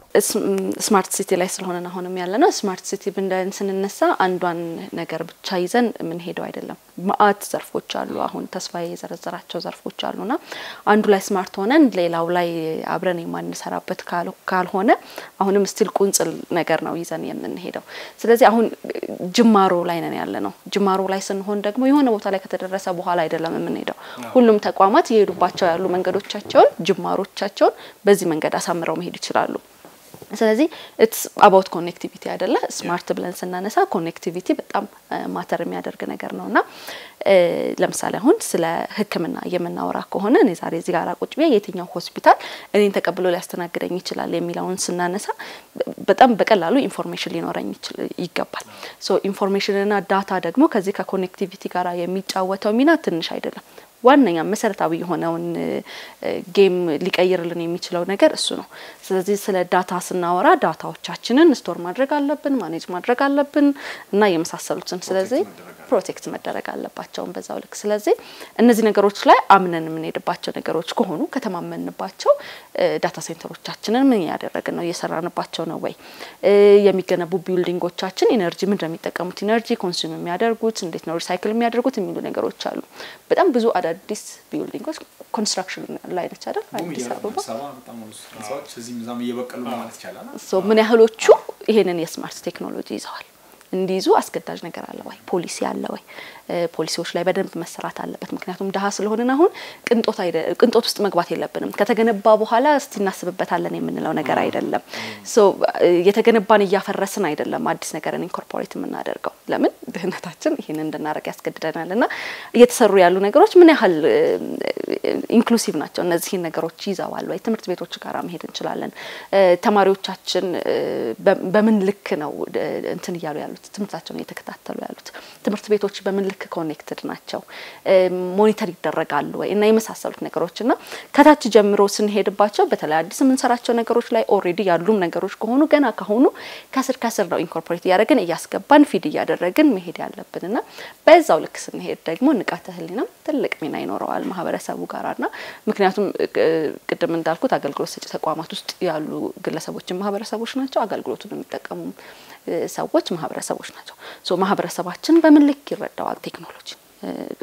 ስማርት ሲቲ ላይ ስለሆነ አሁንም ያለ ነው። ስማርት ሲቲ ብንደን ስንነሳ አንዷን ነገር ብቻ ይዘን የምንሄደው አይደለም። ማአት ዘርፎች አሉ። አሁን ተስፋ የዘረዘራቸው ዘርፎች አሉና አንዱ ላይ ስማርት ሆነን ሌላው ላይ አብረን የማንሰራበት ካልሆነ አሁንም ስቲል ቁንጽል ነገር ነው ይዘን የምንሄደው። ስለዚህ አሁን ጅማሮ ላይ ነን ያለ ነው። ጅማሮ ላይ ስንሆን ደግሞ የሆነ ቦታ ላይ ከተደረሰ በኋላ በኋላ አይደለም የምንሄደው። ሁሉም ተቋማት እየሄዱባቸው ያሉ መንገዶቻቸውን፣ ጅማሮቻቸውን በዚህ መንገድ አሳምረው መሄድ ይችላሉ። ስለዚህ ኢትስ አባውት ኮኔክቲቪቲ አይደለ? ስማርት ብለን ስናነሳ ኮኔክቲቪቲ በጣም ማተር uh, የሚያደርግ ነገር ነው እና uh, ለምሳሌ አሁን ስለ ሕክምና የምናወራ ከሆነ እኔ ዛሬ እዚህ ጋር ቁጭ ብዬ የትኛው ሆስፒታል እኔን ተቀብሎ ሊያስተናግደኝ ይችላል የሚለውን ስናነሳ በጣም በቀላሉ ኢንፎርሜሽን ሊኖረኝ ይገባል። ሶ ኢንፎርሜሽንና ዳታ ደግሞ ከዚህ ከኮኔክቲቪቲ ጋር የሚጫወተው ሚና ትንሽ አይደለም። ዋነኛ መሰረታዊ የሆነውን uh, ጌም ሊቀይርልን የሚችለው ነገር እሱ ነው። ስለዚህ ስለ ዳታ ስናወራ ዳታዎቻችንን ስቶር ማድረግ አለብን፣ ማኔጅ ማድረግ አለብን እና የመሳሰሉትን ስለዚህ ፕሮቴክት መደረግ አለባቸውን በዛው ልክ። ስለዚህ እነዚህ ነገሮች ላይ አምነን የምንሄድባቸው ነገሮች ከሆኑ ከተማመንባቸው ዳታ ሴንተሮቻችንን ምን እያደረግን ነው፣ እየሰራንባቸው ነው ወይ? የሚገነቡ ቢልዲንጎቻችን ኢነርጂ ምንድን ነው የሚጠቀሙት፣ ኢነርጂ ኮንሱም የሚያደርጉት እንዴት ነው፣ ሪሳይክል የሚያደርጉት የሚሉ ነገሮች አሉ። በጣም ብዙ አዳዲስ ቢልዲንጎች ኮንስትራክሽን ላይ ነች አይደል አዲስ አበባ እዛም እየበቀሉ ማለት ይቻላል። ምን ያህሎቹ ይሄንን የስማርት ቴክኖሎጂ ይዘዋል? እንዲይዙ አስገዳጅ ነገር አለ ወይ? ፖሊሲ አለ ወይ? ፖሊሲዎች ላይ በደንብ መሰራት አለበት። ምክንያቱም ድሀ ስለሆንን አሁን ቅንጦት ውስጥ መግባት የለብንም። ከተገነባ በኋላ እስቲ እናስብበታለን የምንለው ነገር አይደለም። የተገነባን እያፈረስን አይደለም አዲስ ነገርን ኢንኮርፖሬት የምናደርገው። ለምን ድህነታችን ይህን እንድናደርግ ያስገድደናል እና እየተሰሩ ያሉ ነገሮች ምን ያህል ኢንክሉሲቭ ናቸው? እነዚህን ነገሮች ይዘዋል ወይ? ትምህርት ቤቶች ጋር መሄድ እንችላለን። ተማሪዎቻችን በምን ልክ ነው እንትን እያሉ ያሉት ትምህርታቸውን እየተከታተሉ ያሉት? ትምህርት ቤቶች በምን ልክ በስልክ ኮኔክትድ ናቸው፣ ሞኒተር ይደረጋሉ ወይ እና የመሳሰሉት ነገሮች እና ከታች ጀምሮ ስንሄድባቸው በተለይ አዲስ የምንሰራቸው ነገሮች ላይ ኦሬዲ ያሉም ነገሮች ከሆኑ ገና ከሆኑ ከስር ከስር ነው ኢንኮርፖሬት እያደረግን እያስገባን ፊድ እያደረግን መሄድ ያለብን እና በዛው ልክ ስንሄድ ደግሞ ንቃተ ህሊናም ትልቅ ሚና ይኖረዋል ማህበረሰቡ ጋር ና ምክንያቱም ቅድም እንዳልኩት አገልግሎት ሰጪ ተቋማት ውስጥ ያሉ ግለሰቦችን ማህበረሰቦች ናቸው አገልግሎቱን የሚጠቀሙም ሰዎች ማህበረሰቦች ናቸው። ሶ ማህበረሰባችን በምን ልክ ይረዳዋል ቴክኖሎጂ?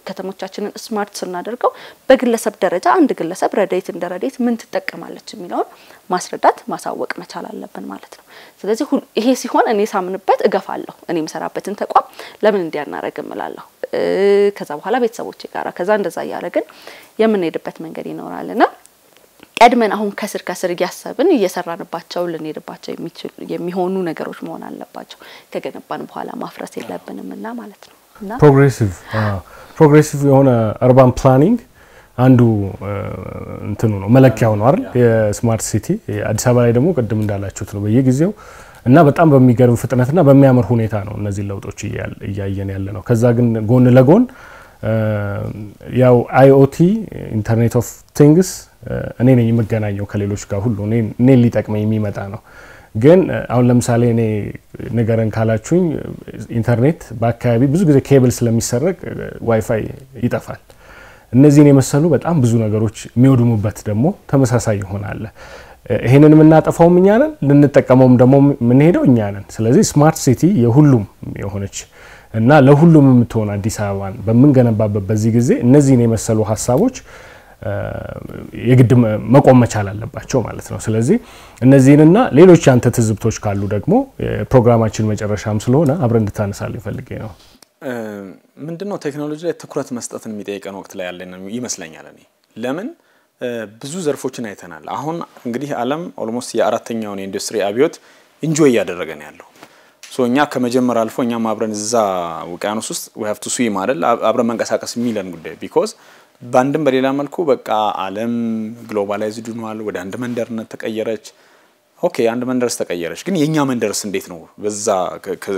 ከተሞቻችንን ስማርት ስናደርገው በግለሰብ ደረጃ አንድ ግለሰብ ረዴት እንደ ረዴት ምን ትጠቀማለች የሚለውን ማስረዳት ማሳወቅ መቻል አለብን ማለት ነው። ስለዚህ ይሄ ሲሆን እኔ ሳምንበት እገፋለሁ። እኔ የምሰራበትን ተቋም ለምን እንዲያናረግ እምላለሁ። ከዛ በኋላ ቤተሰቦቼ ጋራ ከዛ እንደዛ እያለ የምንሄድበት መንገድ ይኖራልና ቀድመን አሁን ከስር ከስር እያሰብን እየሰራንባቸው ልንሄድባቸው የሚሆኑ ነገሮች መሆን አለባቸው። ከገነባን በኋላ ማፍረስ የለብንም እና ማለት ነው። ፕሮግሬሲቭ ፕሮግሬሲቭ የሆነ አርባን ፕላኒንግ አንዱ እንትኑ ነው መለኪያው ነው አይደል? የስማርት ሲቲ አዲስ አበባ ላይ ደግሞ ቅድም እንዳላችሁት ነው በየጊዜው እና በጣም በሚገርም ፍጥነትና በሚያምር ሁኔታ ነው እነዚህ ለውጦች እያየን ያለ ነው። ከዛ ግን ጎን ለጎን ያው አይኦቲ ኢንተርኔት ኦፍ ቲንግስ እኔ ነኝ የምገናኘው ከሌሎች ጋር ሁሉ እኔን ሊጠቅመኝ የሚመጣ ነው። ግን አሁን ለምሳሌ እኔ ንገረን ካላችሁኝ ኢንተርኔት በአካባቢ ብዙ ጊዜ ኬብል ስለሚሰረቅ ዋይፋይ ይጠፋል። እነዚህን የመሰሉ በጣም ብዙ ነገሮች የሚወድሙበት ደግሞ ተመሳሳይ ይሆናል። ይህንን የምናጠፋውም እኛ ነን፣ ልንጠቀመውም ደግሞ የምንሄደው እኛ ነን። ስለዚህ ስማርት ሲቲ የሁሉም የሆነች እና ለሁሉም የምትሆን አዲስ አበባን በምንገነባበት በዚህ ጊዜ እነዚህን የመሰሉ ሀሳቦች የግድ መቆም መቻል አለባቸው ማለት ነው። ስለዚህ እነዚህንና ሌሎች ያንተ ትዝብቶች ካሉ ደግሞ ፕሮግራማችን መጨረሻም ስለሆነ አብረ እንድታነሳል ይፈልጌ ነው። ምንድነው ቴክኖሎጂ ላይ ትኩረት መስጠትን የሚጠይቀን ወቅት ላይ ያለን ይመስለኛል። እኔ ለምን ብዙ ዘርፎችን አይተናል። አሁን እንግዲህ ዓለም ኦልሞስት የአራተኛውን የኢንዱስትሪ አብዮት እንጆይ እያደረገን ያለው። እኛ ከመጀመር አልፎ እኛም አብረን እዛ ውቅያኖስ ውስጥ ዊ ስዊም አይደል አብረን መንቀሳቀስ የሚለን ጉዳይ ቢኮዝ በአንድም በሌላ መልኩ በቃ አለም ግሎባላይዝ ሆኗል። ወደ አንድ መንደርነት ተቀየረች። ኦኬ አንድ መንደርስ ተቀየረች፣ ግን የኛ መንደርስ እንዴት ነው? በዛ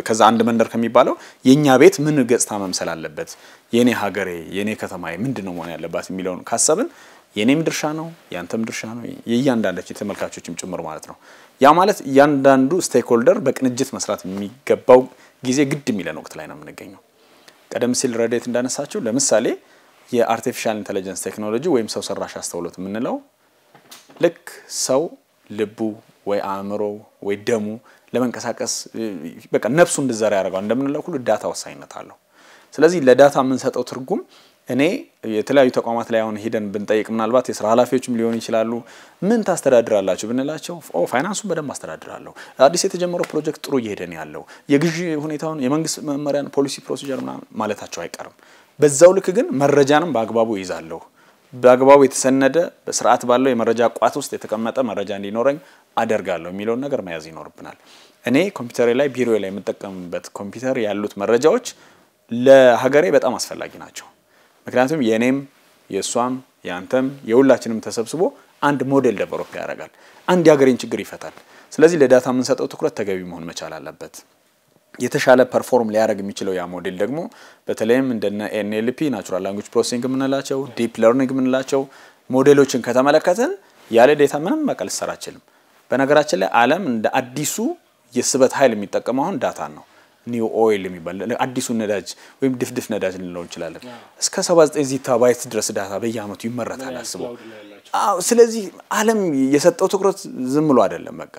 ከዛ አንድ መንደር ከሚባለው የኛ ቤት ምን ገጽታ መምሰል አለበት? የኔ ሀገሬ፣ የእኔ ከተማዬ ምንድን ነው መሆን ያለባት የሚለውን ካሰብን የእኔም ድርሻ ነው፣ ያንተም ድርሻ ነው፣ የእያንዳንዳችን የተመልካቾችም ጭምር ማለት ነው። ያ ማለት እያንዳንዱ ስቴክሆልደር በቅንጅት መስራት የሚገባው ጊዜ ግድ የሚለን ወቅት ላይ ነው የምንገኘው። ቀደም ሲል ረዴት እንዳነሳችው ለምሳሌ የአርቲፊሻል ኢንቴሊጀንስ ቴክኖሎጂ ወይም ሰው ሰራሽ አስተውሎት የምንለው ልክ ሰው ልቡ ወይ አእምሮ ወይ ደሙ ለመንቀሳቀስ በቃ ነፍሱ እንድዘራ ያደርገዋል እንደምንለው ሁሉ ዳታ ወሳኝነት አለው። ስለዚህ ለዳታ የምንሰጠው ትርጉም እኔ የተለያዩ ተቋማት ላይ አሁን ሄደን ብንጠይቅ ምናልባት የስራ ኃላፊዎችም ሊሆኑ ይችላሉ። ምን ታስተዳድራላችሁ ብንላቸው ፋይናንሱን በደንብ አስተዳድራለሁ፣ አዲስ የተጀመረው ፕሮጀክት ጥሩ እየሄደን ያለው፣ የግዢ ሁኔታውን፣ የመንግስት መመሪያን፣ ፖሊሲ ፕሮሲጀር ምናምን ማለታቸው አይቀርም። በዛው ልክ ግን መረጃንም በአግባቡ ይዛለሁ። በአግባቡ የተሰነደ በስርዓት ባለው የመረጃ ቋት ውስጥ የተቀመጠ መረጃ እንዲኖረኝ አደርጋለሁ የሚለውን ነገር መያዝ ይኖርብናል። እኔ ኮምፒውተሬ ላይ ቢሮ ላይ የምጠቀምበት ኮምፒውተር ያሉት መረጃዎች ለሀገሬ በጣም አስፈላጊ ናቸው። ምክንያቱም የእኔም የእሷም የአንተም የሁላችንም ተሰብስቦ አንድ ሞዴል ደቨሎፕ ያደርጋል። አንድ የሀገሬን ችግር ይፈታል። ስለዚህ ለዳታ የምንሰጠው ትኩረት ተገቢ መሆን መቻል አለበት። የተሻለ ፐርፎርም ሊያደርግ የሚችለው ያ ሞዴል ደግሞ በተለይም እንደነ ኤንኤልፒ ናቹራል ላንጉጅ ፕሮሰሲንግ የምንላቸው ዲፕ ለርኒንግ የምንላቸው ሞዴሎችን ከተመለከትን ያለ ዴታ ምንም መቀል ሰራ አይችልም። በነገራችን ላይ ዓለም እንደ አዲሱ የስበት ኃይል የሚጠቀመው አሁን ዳታ ነው። ኒው ኦይል የሚባል አዲሱ ነዳጅ ወይም ድፍድፍ ነዳጅ ልንለው እንችላለን። እስከ 79 ዚታባይት ድረስ ዳታ በየአመቱ ይመረታል። አስበው። ስለዚህ ዓለም የሰጠው ትኩረት ዝም ብሎ አይደለም በቃ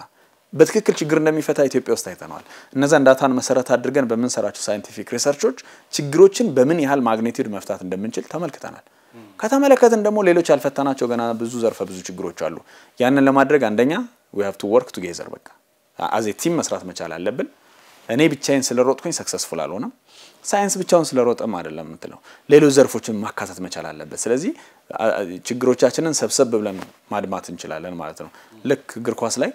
በትክክል ችግር እንደሚፈታ ኢትዮጵያ ውስጥ አይተነዋል። እነዛን ዳታን መሰረት አድርገን በምንሰራቸው ሳይንቲፊክ ሪሰርቾች ችግሮችን በምን ያህል ማግኔቲዩድ መፍታት እንደምንችል ተመልክተናል። ከተመለከትን ደግሞ ሌሎች ያልፈታናቸው ገና ብዙ ዘርፈ ብዙ ችግሮች አሉ። ያንን ለማድረግ አንደኛ ዊ ሃቭ ቱ ወርክ ቱጌዘር በቃ አዜ ቲም መስራት መቻል አለብን። እኔ ብቻዬን ስለሮጥኩኝ ሰክሰስፉል አልሆነም። ሳይንስ ብቻውን ስለሮጠም አይደለም የምትለው ሌሎች ዘርፎችን ማካተት መቻል አለበት። ስለዚህ ችግሮቻችንን ሰብሰብ ብለን ማድማት እንችላለን ማለት ነው። ልክ እግር ኳስ ላይ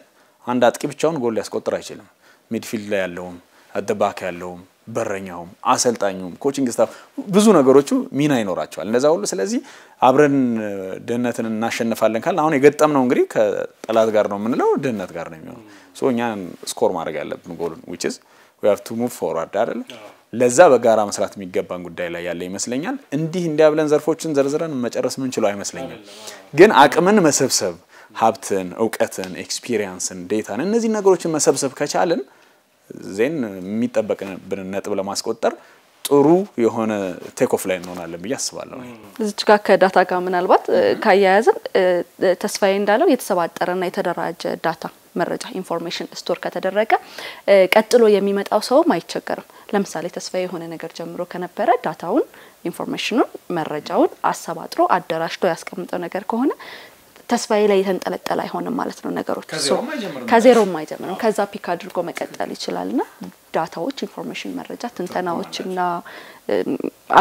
አንድ አጥቂ ብቻውን ጎል ሊያስቆጥር አይችልም። ሚድፊልድ ላይ ያለውም አደባክ ያለውም በረኛውም አሰልጣኙም ኮቺንግ ስታፍ ብዙ ነገሮቹ ሚና ይኖራቸዋል። እነዛ ሁሉ ስለዚህ አብረን ድህነትን እናሸንፋለን ካል አሁን ነው እንግዲህ ከጠላት ጋር ነው የምንለው ድህነት ጋር ነው የሚሆነው። ሶ እኛ ስኮር ማድረግ ያለብን ጎሉን ዊች ኢዝ ዊ ቱ ሙቭ ፎርዋርድ አይደለ ለዛ በጋራ መስራት የሚገባን ጉዳይ ላይ ያለ ይመስለኛል። እንዲህ እንዲያ ብለን ዘርፎችን ዘርዝረን መጨረስ ምንችለው አይመስለኛል። ግን አቅምን መሰብሰብ ሀብትን፣ እውቀትን፣ ኤክስፒሪየንስን፣ ዴታን እነዚህ ነገሮችን መሰብሰብ ከቻልን ዜን የሚጠበቅብን ነጥብ ለማስቆጠር ጥሩ የሆነ ቴክ ኦፍ ላይ እንሆናለን ብዬ አስባለሁ። እዚች ጋር ከዳታ ጋር ምናልባት ካያያዝን ተስፋዬ እንዳለው የተሰባጠረና የተደራጀ ዳታ መረጃ ኢንፎርሜሽን ስቶር ከተደረገ ቀጥሎ የሚመጣው ሰውም አይቸገርም። ለምሳሌ ተስፋዬ የሆነ ነገር ጀምሮ ከነበረ ዳታውን፣ ኢንፎርሜሽኑን፣ መረጃውን አሰባጥሮ አደራጅቶ ያስቀምጠው ነገር ከሆነ ተስፋዬ ላይ የተንጠለጠለ አይሆንም ማለት ነው ነገሮች። ከዜሮ አይጀምርም። ከዛ ፒክ አድርጎ መቀጠል ይችላል እና ዳታዎች፣ ኢንፎርሜሽን፣ መረጃ ትንተናዎችና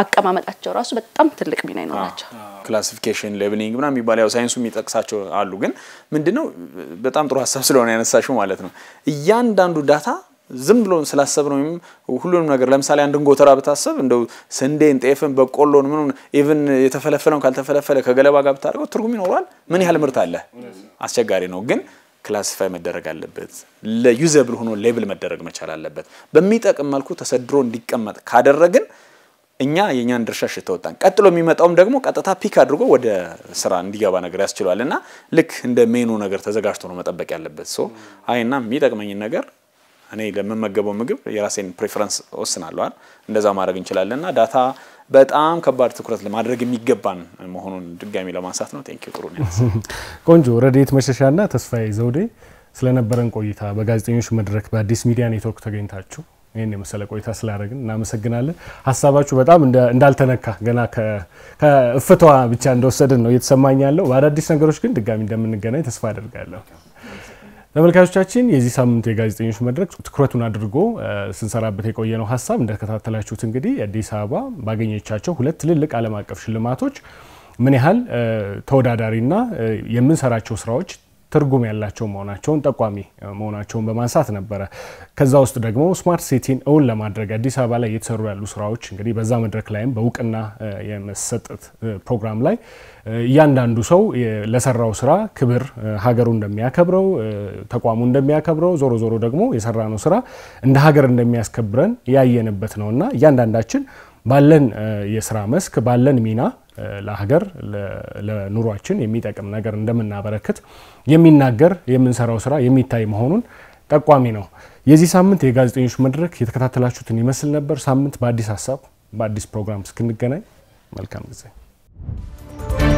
አቀማመጣቸው ራሱ በጣም ትልቅ ሚና ይኖራቸው። ክላሲፊኬሽን ሌብሊንግ ምና የሚባል ያው ሳይንሱ የሚጠቅሳቸው አሉ። ግን ምንድነው በጣም ጥሩ ሀሳብ ስለሆነ ያነሳሽው ማለት ነው እያንዳንዱ ዳታ ዝም ብሎ ስላሰብ ነው ሁሉንም ነገር ለምሳሌ አንድን ጎተራ ብታስብ እንደው ስንዴን፣ ጤፍን፣ በቆሎን ምን ኢቭን የተፈለፈለውን ካልተፈለፈለ ከገለባ ጋር ብታደርገው ትርጉም ይኖረዋል? ምን ያህል ምርት አለ? አስቸጋሪ ነው ግን ክላሲፋይ መደረግ አለበት። ለዩዘብል ሆኖ ሌብል መደረግ መቻል አለበት። በሚጠቅም መልኩ ተሰድሮ እንዲቀመጥ ካደረግን እኛ የእኛን ድርሻ ሽተወጣን ቀጥሎ የሚመጣውም ደግሞ ቀጥታ ፒክ አድርጎ ወደ ስራ እንዲገባ ነገር ያስችሏል እና ልክ እንደ ሜኑ ነገር ተዘጋጅቶ ነው መጠበቅ ያለበት። ሶ አይና የሚጠቅመኝን ነገር እኔ ለምመገበው ምግብ የራሴን ፕሬፈረንስ ወስናለዋል። እንደዛ ማድረግ እንችላለን እና ዳታ በጣም ከባድ ትኩረት ለማድረግ የሚገባን መሆኑን ድጋሚ ለማንሳት ነው። ቴንክ ጥሩ ነው። ቆንጆ ረድኤት መሸሻና ተስፋዬ ዘውዴ ስለነበረን ቆይታ በጋዜጠኞች መድረክ በአዲስ ሚዲያ ኔትወርክ ተገኝታችሁ ይህን የመሰለ ቆይታ ስላደረግን እናመሰግናለን። ሀሳባችሁ በጣም እንዳልተነካ ገና ከእፍቷ ብቻ እንደወሰድን ነው እየተሰማኝ ያለው። በአዳዲስ ነገሮች ግን ድጋሚ እንደምንገናኝ ተስፋ አደርጋለሁ። ተመልካቾቻችን የዚህ ሳምንት የጋዜጠኞች መድረክ ትኩረቱን አድርጎ ስንሰራበት የቆየነው ሀሳብ እንደተከታተላችሁት እንግዲህ አዲስ አበባ ባገኘቻቸው ሁለት ትልልቅ ዓለም አቀፍ ሽልማቶች ምን ያህል ተወዳዳሪና የምንሰራቸው ስራዎች ትርጉም ያላቸው መሆናቸውን ጠቋሚ መሆናቸውን በማንሳት ነበረ። ከዛ ውስጥ ደግሞ ስማርት ሲቲን እውን ለማድረግ አዲስ አበባ ላይ እየተሰሩ ያሉ ስራዎች እንግዲህ በዛ መድረክ ላይም በእውቅና የመሰጠት ፕሮግራም ላይ እያንዳንዱ ሰው ለሰራው ስራ ክብር ሀገሩ እንደሚያከብረው ተቋሙ እንደሚያከብረው ዞሮ ዞሮ ደግሞ የሰራነው ስራ እንደ ሀገር እንደሚያስከብረን ያየንበት እና እያንዳንዳችን ባለን የስራ መስክ ባለን ሚና ለሀገር ለኑሯችን የሚጠቅም ነገር እንደምናበረክት የሚናገር የምንሰራው ስራ የሚታይ መሆኑን ጠቋሚ ነው። የዚህ ሳምንት የጋዜጠኞች መድረክ የተከታተላችሁትን ይመስል ነበር። ሳምንት በአዲስ ሀሳብ በአዲስ ፕሮግራም እስክንገናኝ መልካም ጊዜ